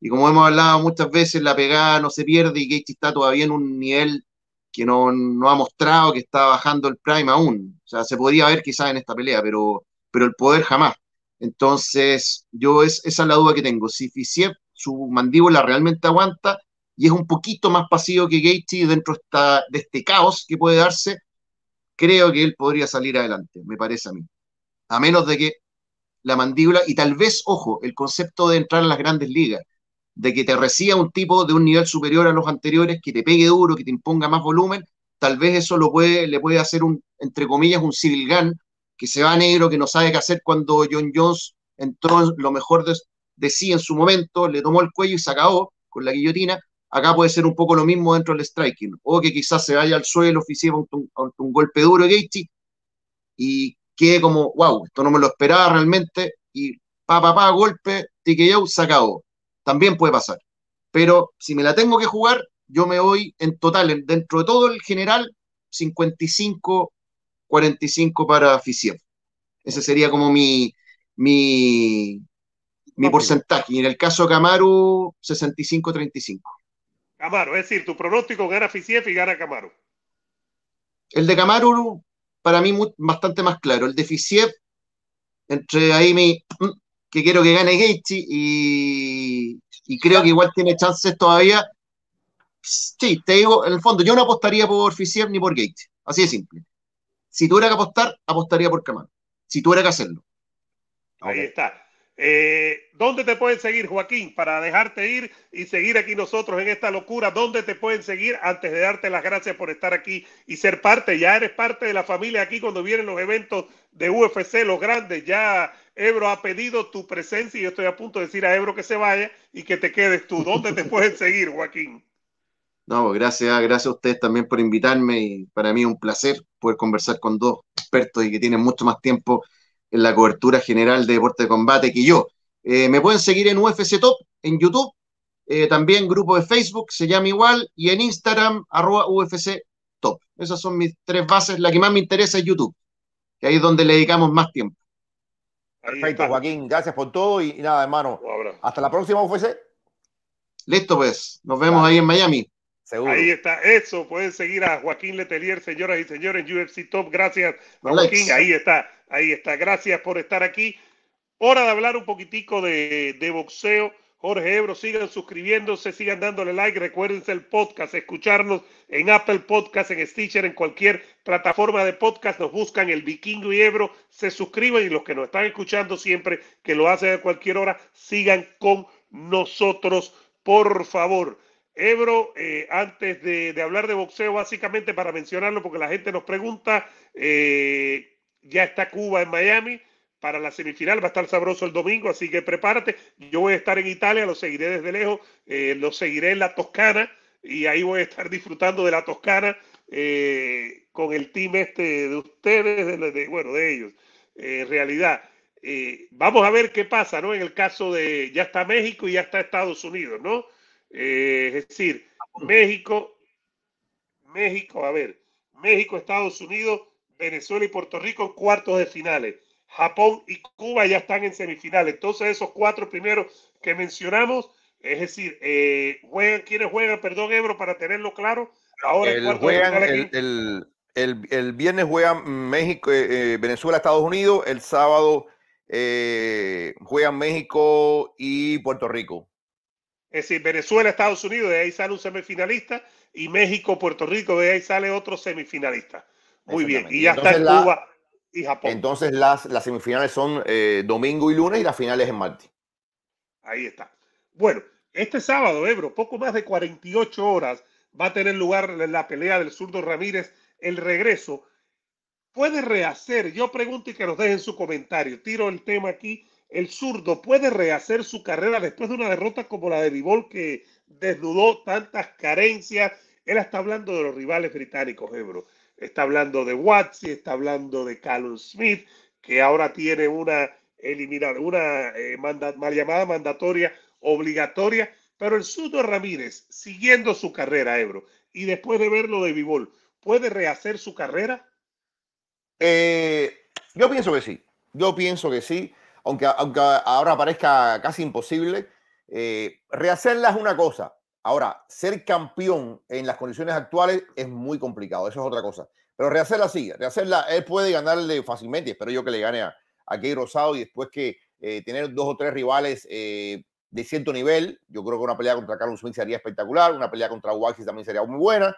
S3: Y como hemos hablado muchas veces, la pegada no se pierde y Gates está todavía en un nivel que no, no, ha mostrado que está bajando el prime aún. O sea, se podía ver quizás en esta pelea, pero, pero el poder jamás. Entonces, yo es, esa es la duda que tengo. Si Fisiev, su mandíbula realmente aguanta y es un poquito más pasivo que Gaethje dentro de este caos que puede darse, creo que él podría salir adelante, me parece a mí. A menos de que la mandíbula, y tal vez, ojo, el concepto de entrar en las grandes ligas, de que te reciba un tipo de un nivel superior a los anteriores, que te pegue duro, que te imponga más volumen, tal vez eso lo puede, le puede hacer un, entre comillas, un civil gun que se va negro, que no sabe qué hacer cuando John Jones entró lo mejor de, sí en su momento, le tomó el cuello y se con la guillotina. Acá puede ser un poco lo mismo dentro del striking, o que quizás se vaya al suelo, oficial un, un, golpe duro Gaethje y quede como, wow, esto no me lo esperaba realmente, y pa, pa, pa, golpe, TKO, se acabó. También puede pasar. Pero si me la tengo que jugar, yo me voy en total, dentro de todo el general, 55 45 para Fisiev Ese sería como mi, mi, mi porcentaje. Y en el caso Camaro, 65-35.
S1: Camaro, es decir, tu pronóstico gana FICIEF e y gana Camaro.
S3: El de Camaro, para mí, bastante más claro. El de Fisiev entre ahí mi mm, que quiero que gane Gates y, creo que igual tiene chances todavía. Sí, te digo, en el fondo, yo no apostaría por Fisiev ni por Gates así de simple si tuviera que apostar, apostaría por Camargo. Si tuviera que hacerlo.
S1: Ahí está. Eh, ¿Dónde te pueden seguir, Joaquín? Para dejarte ir y seguir aquí nosotros en esta locura, ¿dónde te pueden seguir antes de darte las gracias por estar aquí y ser parte? Ya eres parte de la familia aquí cuando vienen los eventos de UFC, los grandes. Ya Ebro ha pedido tu presencia y yo estoy a punto de decir a Ebro que se vaya y que te quedes tú. ¿Dónde te pueden seguir, Joaquín?
S3: No, gracias, ah, gracias a ustedes también por invitarme y para mí es un placer poder conversar con dos expertos y que tienen mucho más tiempo en la cobertura general de deporte de combate que yo. Eh, me pueden seguir en UFC Top, en YouTube, eh, también grupo de Facebook, se llama igual, y en Instagram, arroba UFC Top. Esas son mis tres bases. La que más me interesa es YouTube, que ahí es donde le dedicamos más tiempo.
S2: Perfecto, Joaquín. Gracias por todo y, nada,
S1: hermano. Hasta la próxima UFC. Listo, pues. Nos vemos ahí en Miami. Ahí está, eso. Pueden seguir a Joaquín Letelier, señoras y señores, UFC Top. Gracias, Joaquín. Ahí está, ahí está. Gracias por estar aquí. Hora de hablar un poquitico de, boxeo. Jorge Ebro, sigan suscribiéndose, sigan dándole like, recuérdense el podcast, escucharnos en Apple Podcast, en Stitcher, en cualquier plataforma de podcast, nos buscan el Vikingo y Ebro, se suscriben y los que nos están escuchando siempre, que lo hacen a cualquier hora, sigan con nosotros, por favor. Ebro, eh, antes de, hablar de boxeo, básicamente para mencionarlo, porque la gente nos pregunta, eh, ya está Cuba en Miami para la semifinal, va a estar sabroso el domingo, así que prepárate. Yo voy a estar en Italia, lo seguiré desde lejos, eh, lo seguiré en la Toscana y ahí voy a estar disfrutando de la Toscana con el team este de ustedes, bueno, de ellos, en realidad. vamos a ver qué pasa, ¿no? En el caso de, ya está México y ya está Estados Unidos, ¿no? Eh, es decir, México, México, a ver, México, Estados Unidos, Venezuela y Puerto Rico en cuartos de finales. Japón y Cuba ya están en semifinales. Entonces, esos cuatro primeros que mencionamos, es decir, eh, juegan, quienes juegan, perdón, Ebro, para tenerlo claro. Ahora el, juegan,
S2: el, el, viernes juegan México, eh, eh, Venezuela, Estados Unidos, el sábado eh, juegan México y Puerto Rico.
S1: Es decir, Venezuela, Estados Unidos, de ahí sale un semifinalista y México, Puerto Rico, de ahí sale otro semifinalista. Muy bien. Y ya está en Cuba
S2: y Japón. Entonces las, las semifinales son eh, domingo y lunes y las finales en martes.
S1: Ahí está. Bueno, este sábado, Ebro, poco más de 48 horas, va a tener lugar la pelea del zurdo Ramírez, el regreso. Puede rehacer, yo pregunto y que nos dejen su comentario. Tiro el tema aquí el zurdo puede rehacer su carrera después de una derrota como la de Bibol que desnudó tantas carencias. Él está hablando de los rivales británicos, Ebro. Está hablando de Watsi, está hablando de Callum Smith, que ahora tiene una eliminada, una eh, manda, mal llamada mandatoria obligatoria. Pero el zurdo Ramírez, siguiendo su carrera, Ebro, y después de verlo de Bibol, ¿puede rehacer su carrera?
S2: Eh, yo pienso que sí. Yo pienso que sí aunque, ahora parezca casi imposible, eh, rehacerla es una cosa. Ahora, ser campeón en las condiciones actuales es muy complicado, eso es otra cosa. Pero rehacerla sí, rehacerla, él puede ganarle fácilmente, espero yo que le gane a, a Key Rosado y después que eh, tener dos o tres rivales eh, de cierto nivel, yo creo que una pelea contra Carlos Swing sería espectacular, una pelea contra Waxi también sería muy buena,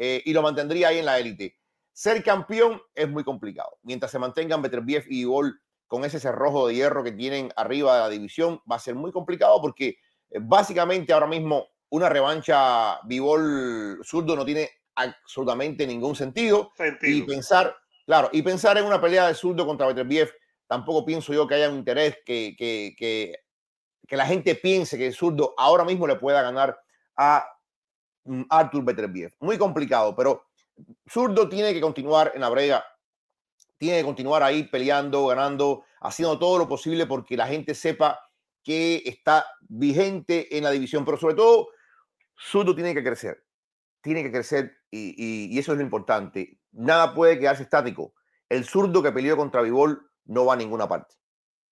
S2: y lo mantendría ahí en la élite. Ser campeón es muy complicado. Mientras se mantengan Beterbiev y Gol con ese cerrojo de hierro que tienen arriba de la división, va a ser muy complicado porque eh, básicamente ahora mismo una revancha bivol zurdo no tiene absolutamente ningún sentido. Y pensar, claro, y pensar en una pelea de zurdo contra Beterbiev, tampoco pienso yo que haya un interés que, que, la gente piense que el zurdo ahora mismo le pueda ganar a mm, Arthur Beterbiev. Muy complicado, pero zurdo tiene que continuar en la brega tiene que continuar ahí peleando, ganando, haciendo todo lo posible porque la gente sepa que está vigente en la división, pero sobre todo, Zurdo tiene que crecer, tiene que crecer y, eso es lo importante. Nada puede quedarse estático. El zurdo que peleó contra Vivol no va a ninguna parte.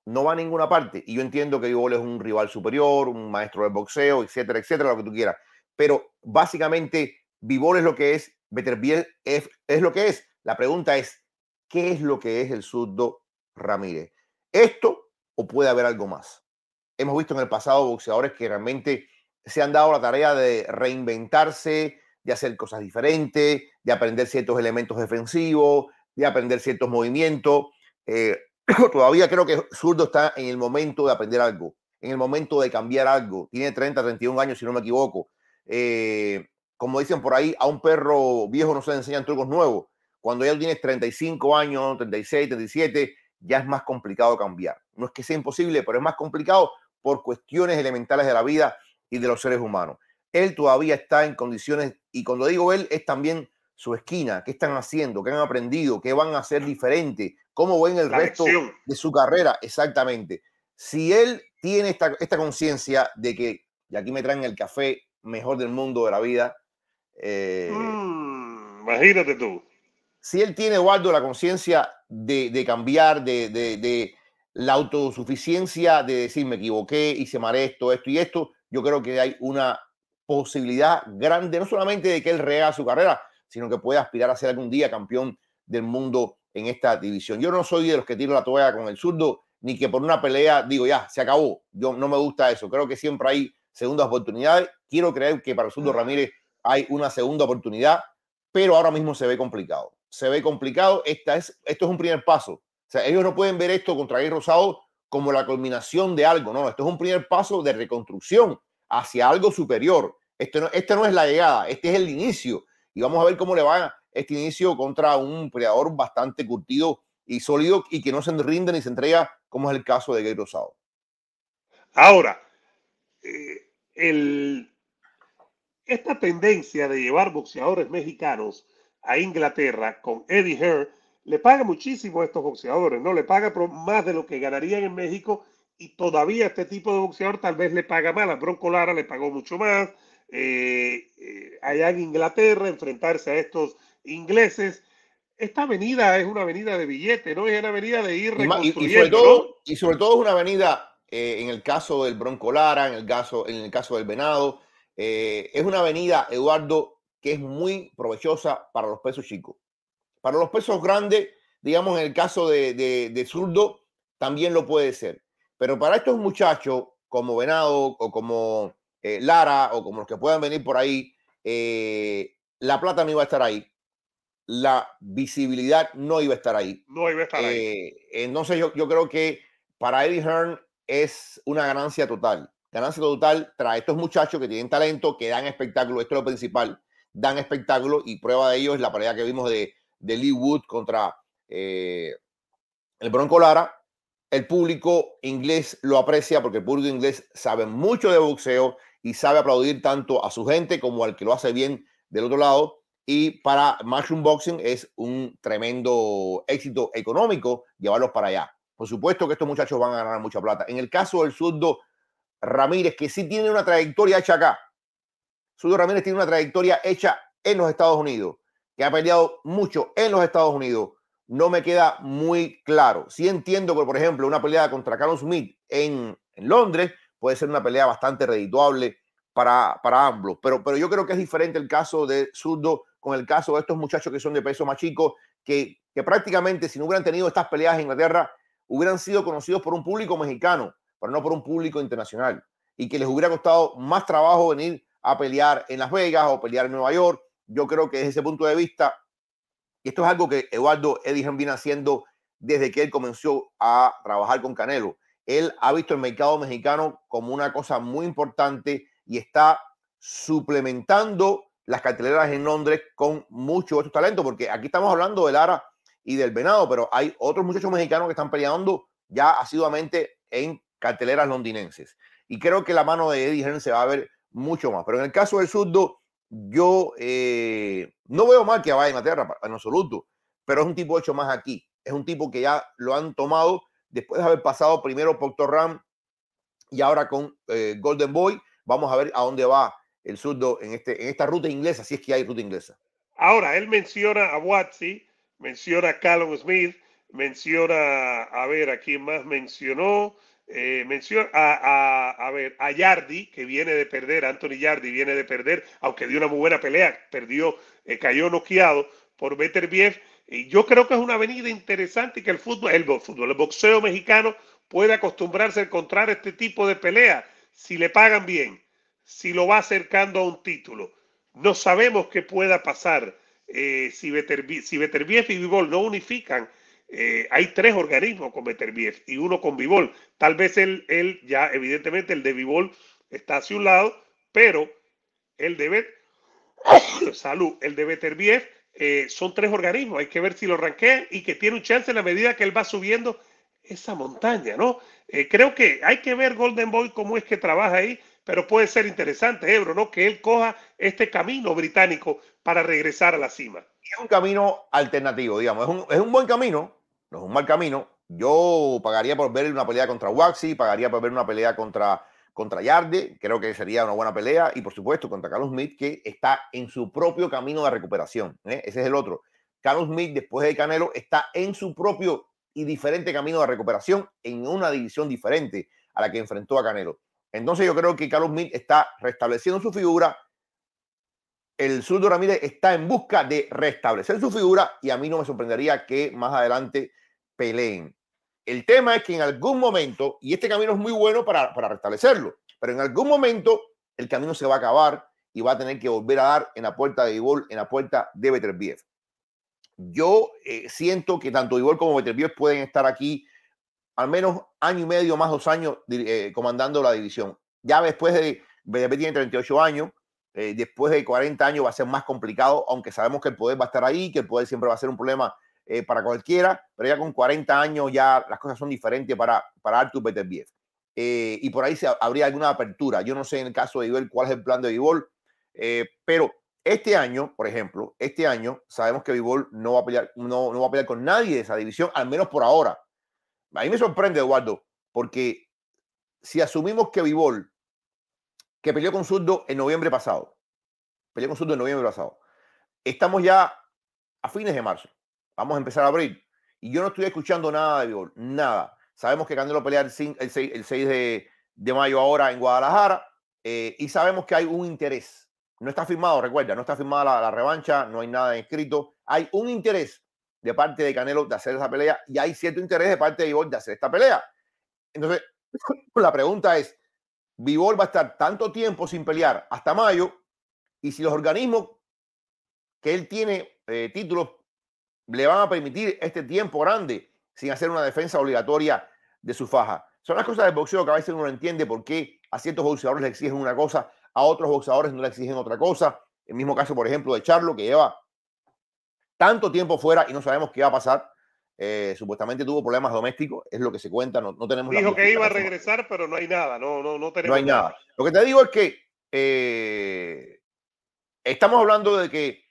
S2: No va a ninguna parte. Y yo entiendo que Vivol es un rival superior, un maestro de boxeo, etcétera, etcétera, lo que tú quieras. Pero básicamente Vivol es lo que es, better es, es lo que es. La pregunta es, qué es lo que es el zurdo Ramírez. Esto o puede haber algo más. Hemos visto en el pasado boxeadores que realmente se han dado la tarea de reinventarse, de hacer cosas diferentes, de aprender ciertos elementos defensivos, de aprender ciertos movimientos. Eh, todavía creo que Zurdo está en el momento de aprender algo, en el momento de cambiar algo. Tiene 30, 31 años, si no me equivoco. Eh, como dicen por ahí, a un perro viejo no se le enseñan trucos nuevos. Cuando ya tienes 35 años, 36, 37, ya es más complicado cambiar. No es que sea imposible, pero es más complicado por cuestiones elementales de la vida y de los seres humanos. Él todavía está en condiciones, y cuando digo él, es también su esquina, qué están haciendo, qué han aprendido, qué van a hacer diferente, cómo ven el resto de su carrera, exactamente. Si él tiene esta, conciencia de que, y aquí me traen el café mejor del mundo de la vida. Eh, mm, imagínate tú si él tiene, Eduardo, la conciencia de, cambiar, de, la autosuficiencia, de decir me equivoqué, hice mal esto, esto y esto, yo creo que hay una posibilidad grande, no solamente de que él rea su carrera, sino que pueda aspirar a ser algún día campeón del mundo en esta división. Yo no soy de los que tiro la toalla con el zurdo, ni que por una pelea digo, ya, se acabó. Yo no me gusta eso. Creo que siempre hay segundas oportunidades. Quiero creer que para el zurdo Ramírez hay una segunda oportunidad, pero ahora mismo se ve complicado se ve complicado. Esta es, esto es un primer paso. ellos no pueden ver esto contra Gay Rosado como la culminación de algo, no, esto es un primer paso de reconstrucción hacia algo superior. Esto no, esta no es la llegada, este es el inicio. Y vamos a ver cómo le va este inicio contra un peleador bastante curtido y sólido y que no se rinde ni se entrega, como es el caso de Gay Rosado.
S1: Ahora, eh, esta tendencia de llevar boxeadores mexicanos a Inglaterra con Eddie Hearn, le paga muchísimo a estos boxeadores, ¿no? Le paga más de lo que ganarían en México y todavía este tipo de boxeador tal vez le paga más. A Bronco Lara le pagó mucho más. Eh, eh, allá en Inglaterra, enfrentarse a estos ingleses. Esta avenida es una avenida de billete, ¿no? Es una avenida de ir reconstruyendo. Y, sobre, todo, y sobre todo es una avenida, eh, en el caso
S2: del Bronco Lara, en el en el caso del Venado, es una avenida, Eduardo, que es muy provechosa para los pesos chicos. Para los pesos grandes, digamos en el caso de, zurdo, también lo puede ser. Pero para estos muchachos, como Venado o como eh, Lara o como los que puedan venir por ahí, eh, la plata no iba a estar ahí. La visibilidad no iba a estar ahí. No iba a estar ahí. Eh, entonces yo, creo que para Eddie Hearn es una ganancia total. Ganancia total para estos muchachos que tienen talento, que dan espectáculo. Esto es lo principal dan espectáculo y prueba de ello es la pelea que vimos de, Lee Wood contra eh, el Bronco Lara. El público inglés lo aprecia porque el público inglés sabe mucho de boxeo y sabe aplaudir tanto a su gente como al que lo hace bien del otro lado. Y para Mushroom Boxing es un tremendo éxito económico llevarlos para allá. Por supuesto que estos muchachos van a ganar mucha plata. En el caso del zurdo Ramírez, que sí tiene una trayectoria hecha acá, Sudo Ramírez tiene una trayectoria hecha en los Estados Unidos, que ha peleado mucho en los Estados Unidos. No me queda muy claro. si entiendo que, por ejemplo, una pelea contra Carlos Smith en, Londres puede ser una pelea bastante redituable para, para ambos, pero, pero yo creo que es diferente el caso de Zurdo con el caso de estos muchachos que son de peso más chico, que, que prácticamente si no hubieran tenido estas peleas en Inglaterra, hubieran sido conocidos por un público mexicano, pero no por un público internacional, y que les hubiera costado más trabajo venir a pelear en Las Vegas o pelear en Nueva York. Yo creo que desde ese punto de vista, y esto es algo que Eduardo Edison viene haciendo desde que él comenzó a trabajar con Canelo. Él ha visto el mercado mexicano como una cosa muy importante y está suplementando las carteleras en Londres con muchos otros talentos, porque aquí estamos hablando de Lara y del Venado, pero hay otros muchachos mexicanos que están peleando ya asiduamente en carteleras londinenses. Y creo que la mano de Eddie se va a ver mucho más. Pero en el caso del surdo, yo eh, no veo mal que vaya a Inglaterra, en absoluto, pero es un tipo hecho más aquí. Es un tipo que ya lo han tomado después de haber pasado primero por Torram y ahora con eh, Golden Boy. Vamos a ver a dónde va el surdo en, este, en esta ruta inglesa, si es que hay ruta inglesa.
S1: Ahora, él menciona a Watsi, menciona a Callum Smith, menciona, a ver, a quién más mencionó, eh, a, ver, a Yardi, que viene de perder, Anthony Yardi viene de perder, aunque dio una muy buena pelea, perdió, eh, cayó noqueado por Better Y yo creo que es una avenida interesante que el fútbol, el el boxeo mexicano puede acostumbrarse a encontrar este tipo de pelea si le pagan bien, si lo va acercando a un título. No sabemos qué pueda pasar eh, si better si y Vivol no unifican eh, hay tres organismos con Beterbief y uno con Vivol. Tal vez él, él ya, evidentemente, el de Vivol está hacia un lado, pero el de salud, el de Better eh, son tres organismos. Hay que ver si lo ranquean y que tiene un chance en la medida que él va subiendo esa montaña, ¿no? Eh, creo que hay que ver Golden Boy cómo es que trabaja ahí, pero puede ser interesante, Ebro, ¿no? Que él coja este camino británico para regresar a la cima. Es un camino alternativo, digamos, es un, es un buen camino,
S2: no es un mal camino. Yo pagaría por ver una pelea contra Waxy pagaría por ver una pelea contra, contra Yarde, creo que sería una buena pelea, y por supuesto contra Carlos Smith, que está en su propio camino de recuperación. ¿eh? Ese es el otro. Carlos Smith, después de Canelo, está en su propio y diferente camino de recuperación en una división diferente a la que enfrentó a Canelo. Entonces yo creo que Carlos Smith está restableciendo su figura, el surdo Ramírez está en busca de restablecer su figura y a mí no me sorprendería que más adelante peleen. El tema es que en algún momento, y este camino es muy bueno para, restablecerlo, pero en algún momento el camino se va a acabar y va a tener que volver a dar en la puerta de Ivol, en la puerta de Beterbiev. Yo eh, siento que tanto Ivol como Beterbiev pueden estar aquí al menos año y medio, más dos años eh, comandando la división. Ya después de, BDP tiene 38 años, eh, después de 40 años va a ser más complicado, aunque sabemos que el poder va a estar ahí, que el poder siempre va a ser un problema eh, para cualquiera, pero ya con 40 años ya las cosas son diferentes para, para Artur eh, y por ahí se, habría alguna apertura. Yo no sé en el caso de Iber cuál es el plan de eh, pero este año, por ejemplo, este año sabemos que Vivol no va a pelear, no, va a pelear con nadie de esa división, al menos por ahora. A mí me sorprende, Eduardo, porque si asumimos que Vivol que peleó con Zurdo en noviembre pasado. Peleó con Zurdo en noviembre pasado. Estamos ya a fines de marzo. Vamos a empezar a abrir. Y yo no estoy escuchando nada de Bivol, nada. Sabemos que Canelo pelea el 6, de, mayo ahora en Guadalajara eh, y sabemos que hay un interés. No está firmado, recuerda, no está firmada la, revancha, no hay nada escrito. Hay un interés de parte de Canelo de hacer esa pelea y hay cierto interés de parte de Ivor de hacer esta pelea. Entonces, la pregunta es, Vivol va a estar tanto tiempo sin pelear hasta mayo y si los organismos que él tiene eh, títulos le van a permitir este tiempo grande sin hacer una defensa obligatoria de su faja. Son las cosas del boxeo que a veces uno no entiende por qué a ciertos boxeadores le exigen una cosa, a otros boxeadores no le exigen otra cosa. El mismo caso, por ejemplo, de Charlo, que lleva tanto tiempo fuera y no sabemos qué va a pasar. Eh, supuestamente tuvo problemas domésticos, es lo que se cuenta, no, no tenemos... Dijo que iba a
S1: regresar, pero no hay nada, no, no, no hay nada.
S2: Lo que te digo es que eh, estamos hablando de que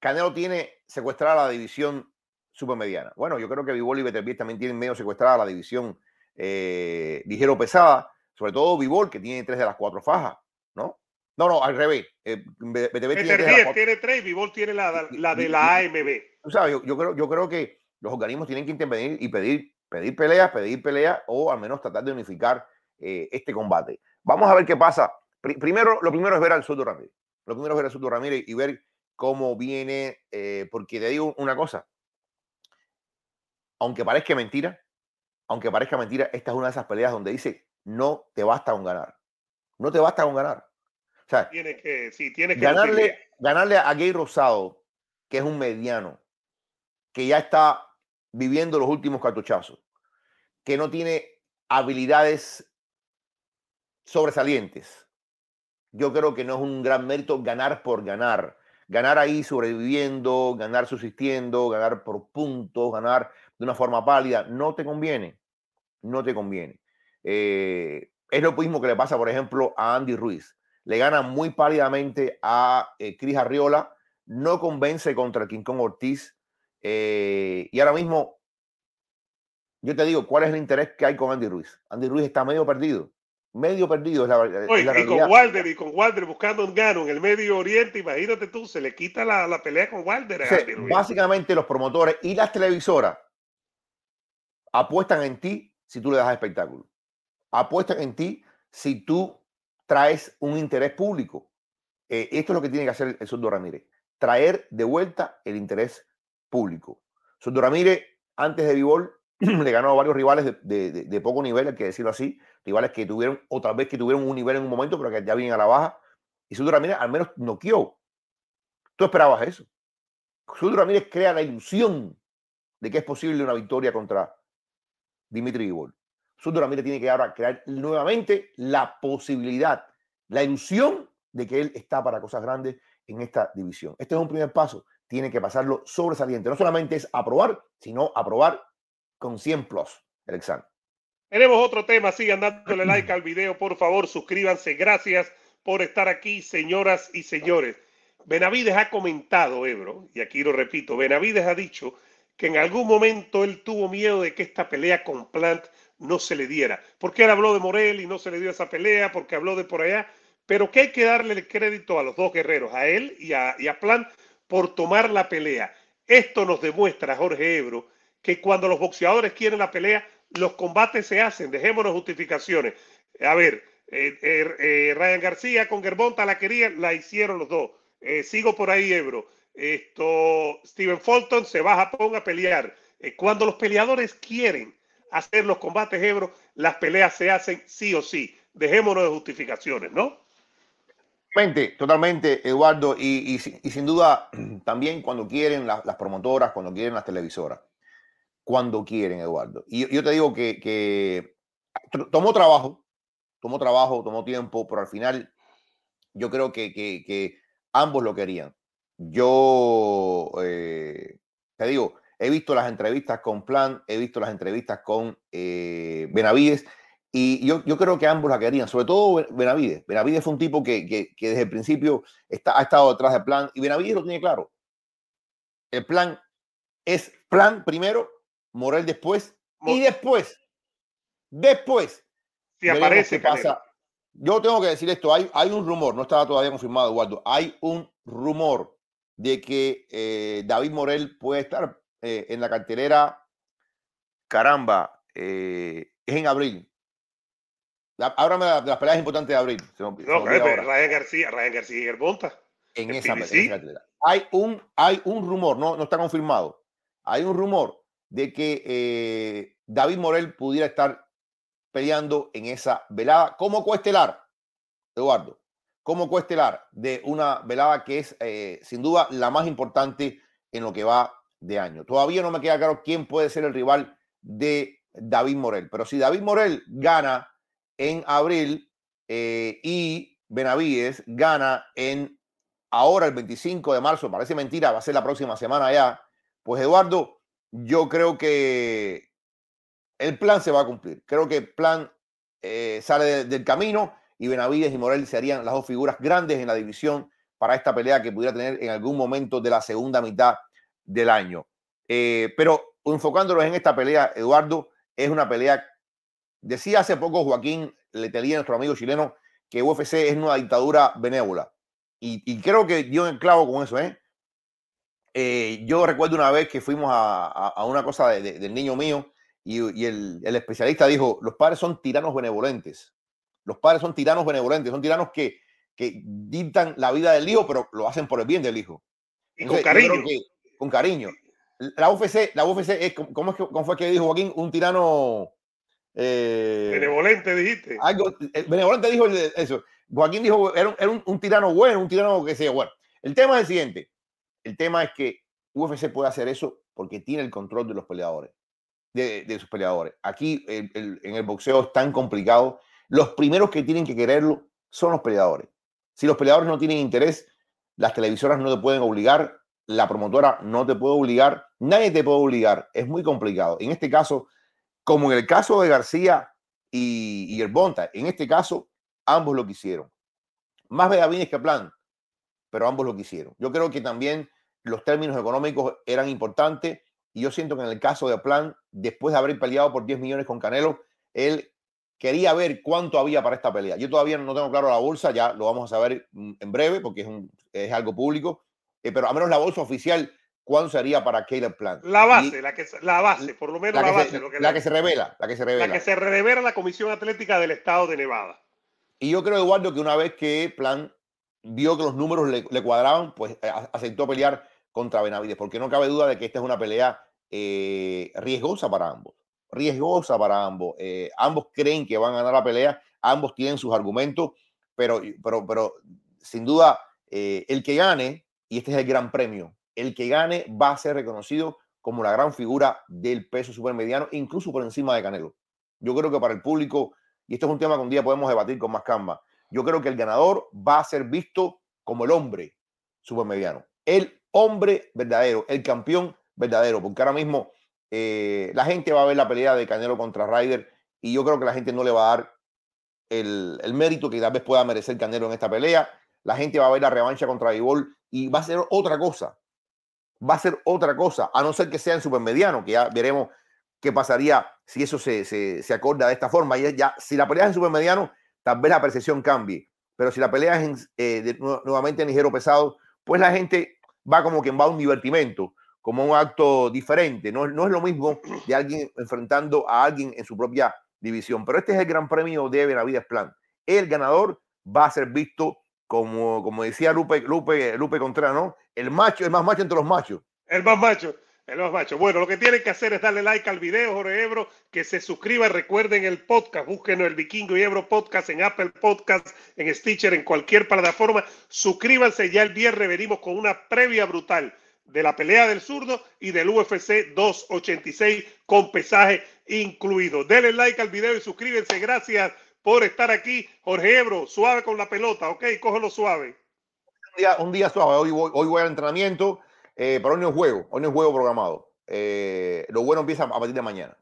S2: Canelo tiene secuestrada la división supermediana. Bueno, yo creo que Vivol y Betelbier también tienen medio secuestrada la división eh, ligero pesada, sobre todo Vivol, que tiene tres de las cuatro fajas, ¿no? No, no, al revés. Eh, tiene,
S1: tres Vivol tiene la, de la AMB.
S2: Tú sabes, yo, creo, yo creo que los organismos tienen que intervenir y pedir, pedir peleas, pedir peleas o al menos tratar de unificar eh, este combate. Vamos a ver qué pasa. primero, lo primero es ver al Soto Ramírez. Lo primero es ver al Soto Ramírez y ver cómo viene, eh, porque te digo una cosa, aunque parezca mentira, aunque parezca mentira, esta es una de esas peleas donde dice, no te basta con ganar. No te basta con ganar. O sea,
S1: tiene que, que ganarle,
S2: ganarle a Gay Rosado, que es un mediano, que ya está viviendo los últimos cartuchazos, que no tiene habilidades sobresalientes. Yo creo que no es un gran mérito ganar por ganar. Ganar ahí sobreviviendo, ganar subsistiendo, ganar por puntos, ganar de una forma pálida, no te conviene. No te conviene. Eh, es lo mismo que le pasa, por ejemplo, a Andy Ruiz. Le gana muy pálidamente a eh, Cris Arriola, no convence contra el Kong Ortiz, eh, y ahora mismo, yo te digo, ¿cuál es el interés que hay con Andy Ruiz? Andy Ruiz está medio perdido. Medio perdido y con
S1: Walder, y con Walder buscando un gano en el Medio Oriente, imagínate tú, se le quita la, pelea con Walder.
S2: Básicamente los promotores y las televisoras apuestan en ti si tú le das espectáculo. Apuestan en ti si tú traes un interés público. Eh, esto es lo que tiene que hacer el Sordo Ramírez, traer de vuelta el interés público público. Soto Ramírez, antes de Vivol, le ganó a varios rivales de, poco nivel, hay que decirlo así, rivales que tuvieron, o tal vez que tuvieron un nivel en un momento, pero que ya vienen a la baja. Y Soto Ramírez al menos noqueó. Tú esperabas eso. Soto Ramírez crea la ilusión de que es posible una victoria contra Dimitri Vivol. Soto Ramírez tiene que ahora crear nuevamente la posibilidad, la ilusión de que él está para cosas grandes en esta división. Este es un primer paso tiene que pasarlo sobresaliente. No solamente es aprobar, sino aprobar con 100 plus el examen.
S1: Tenemos otro tema, sigan dándole like al video, por favor, suscríbanse. Gracias por estar aquí, señoras y señores. Benavides ha comentado, Ebro, y aquí lo repito, Benavides ha dicho que en algún momento él tuvo miedo de que esta pelea con Plant no se le diera, porque él habló de Morel y no se le dio esa pelea, porque habló de por allá, pero que hay que darle el crédito a los dos guerreros, a él y a, y a Plant, por tomar la pelea. Esto nos demuestra, Jorge Ebro, que cuando los boxeadores quieren la pelea, los combates se hacen. Dejémonos justificaciones. A ver, eh, eh, eh, Ryan García con Germonta la quería, la hicieron los dos. sigo por ahí, Ebro. Esto, Steven Fulton se va a Japón a pelear. cuando los peleadores quieren hacer los combates, Ebro, las peleas se hacen sí o sí. Dejémonos de justificaciones, ¿no? Totalmente, Eduardo. Y, sin
S2: duda, también cuando quieren las, promotoras, cuando quieren las televisoras, cuando quieren, Eduardo. Y yo te digo que, tomó trabajo, tomó trabajo, tomó tiempo, pero al final yo creo que, ambos lo querían. Yo eh, te digo, he visto las entrevistas con Plan, he visto las entrevistas con eh, Benavides y yo, creo que ambos la querían, sobre todo Benavides. Benavides fue un tipo que, desde el principio está, ha estado detrás del plan y Benavides lo tiene claro. El plan es plan primero, Morel después y después, después. Si aparece, pasa. Yo tengo que decir esto, hay, hay un rumor, no estaba todavía confirmado, Eduardo hay un rumor de que eh, David Morel puede estar eh, en la cartelera, caramba, eh, es en abril, Háblame las peleas importantes de abril. no, García,
S1: Ryan García y En, esa pelea.
S2: Hay un, hay un rumor, no, no está confirmado. Hay un rumor de que eh, David Morel pudiera estar peleando en esa velada ¿Cómo cuestelar, Eduardo, ¿Cómo cuestelar de una velada que es eh, sin duda la más importante en lo que va de año. Todavía no me queda claro quién puede ser el rival de David Morel, pero si David Morel gana en abril eh, y Benavides gana en ahora el 25 de marzo, parece mentira, va a ser la próxima semana ya. Pues Eduardo, yo creo que el plan se va a cumplir. Creo que el plan eh, sale del camino y Benavides y Morel serían las dos figuras grandes en la división para esta pelea que pudiera tener en algún momento de la segunda mitad del año. Eh, pero enfocándonos en esta pelea, Eduardo, es una pelea Decía hace poco Joaquín a nuestro amigo chileno, que UFC es una dictadura benévola. Y, creo que dio en clavo con eso, ¿eh? ¿eh? yo recuerdo una vez que fuimos a, una cosa del niño mío y, el, especialista dijo, los padres son tiranos benevolentes. Los padres son tiranos benevolentes, son tiranos que, que dictan la vida del hijo, pero lo hacen por el bien del hijo. con cariño. con cariño. La UFC, la UFC es, ¿cómo fue que dijo Joaquín? Un tirano eh, benevolente, dijiste. Eh, benevolente dijo eso. Joaquín dijo, era, un, tirano bueno, un tirano que sea bueno. El tema es el siguiente. El tema es que UFC puede hacer eso porque tiene el control de los peleadores, de, sus peleadores. Aquí en el boxeo es tan complicado. Los primeros que tienen que quererlo son los peleadores. Si los peleadores no tienen interés, las televisoras no te pueden obligar, la promotora no te puede obligar, nadie te puede obligar. Es muy complicado. En este caso, como en el caso de García y, el Bonta, en este caso, ambos lo quisieron. Más Bedavines que Plan, pero ambos lo quisieron. Yo creo que también los términos económicos eran importantes y yo siento que en el caso de Plan, después de haber peleado por 10 millones con Canelo, él quería ver cuánto había para esta pelea. Yo todavía no tengo claro la bolsa, ya lo vamos a saber mm, en breve porque es, algo público, eh, pero a menos la bolsa oficial ¿cuándo sería para Caleb Plant? La base,
S1: la, que, la base, por lo menos la, base. que la que se revela, la que se revela. La que se revela la Comisión Atlética del Estado de Nevada.
S2: Y yo creo, Eduardo, que una vez que Plan vio que los números le, cuadraban, pues eh, aceptó pelear contra Benavides, porque no cabe duda de que esta es una pelea eh, riesgosa para ambos, riesgosa para ambos. Eh, ambos creen que van a ganar la pelea, ambos tienen sus argumentos, pero, pero, pero sin duda el que gane, y este es el gran premio el que gane va a ser reconocido como la gran figura del peso supermediano, incluso por encima de Canelo. Yo creo que para el público, y esto es un tema que un día podemos debatir con más calma, yo creo que el ganador va a ser visto como el hombre supermediano, el hombre verdadero, el campeón verdadero, porque ahora mismo eh, la gente va a ver la pelea de Canelo contra Ryder y yo creo que la gente no le va a dar el, mérito que tal vez pueda merecer Canelo en esta pelea. La gente va a ver la revancha contra Vivol y va a ser otra cosa va a ser otra cosa, a no ser que sea en supermediano, que ya veremos qué pasaría si eso se, se, acorda de esta forma. Y ya, si la pelea es en supermediano, tal vez la percepción cambie, pero si la pelea es eh, nuevamente en ligero pesado, pues la gente va como que va a un divertimento, como un acto diferente. No, no es lo mismo de alguien enfrentando a alguien en su propia división, pero este es el gran premio de Benavides Plan. El ganador va a ser visto como, decía Lupe, Lupe, Lupe Contreras, ¿no? El macho, el más macho entre los machos.
S1: El más macho. El más macho. Bueno, lo que tienen que hacer es darle like al video, Jorge Ebro, que se suscriba, recuerden el podcast, búsquenos el Vikingo y Ebro Podcast en Apple Podcast, en Stitcher, en cualquier plataforma. Suscríbanse, ya el viernes venimos con una previa brutal de la pelea del zurdo y del UFC 286 con pesaje incluido. Denle like al video y suscríbanse. Gracias por estar aquí. Jorge Ebro, suave con la pelota, ok, cógelo suave. Un día, suave, hoy voy, hoy al
S2: entrenamiento, eh, pero hoy no es juego, hoy no es juego programado. Eh, lo bueno empieza a partir de mañana.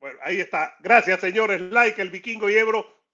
S1: Bueno, ahí está. Gracias, señores. Like, el vikingo y Ebro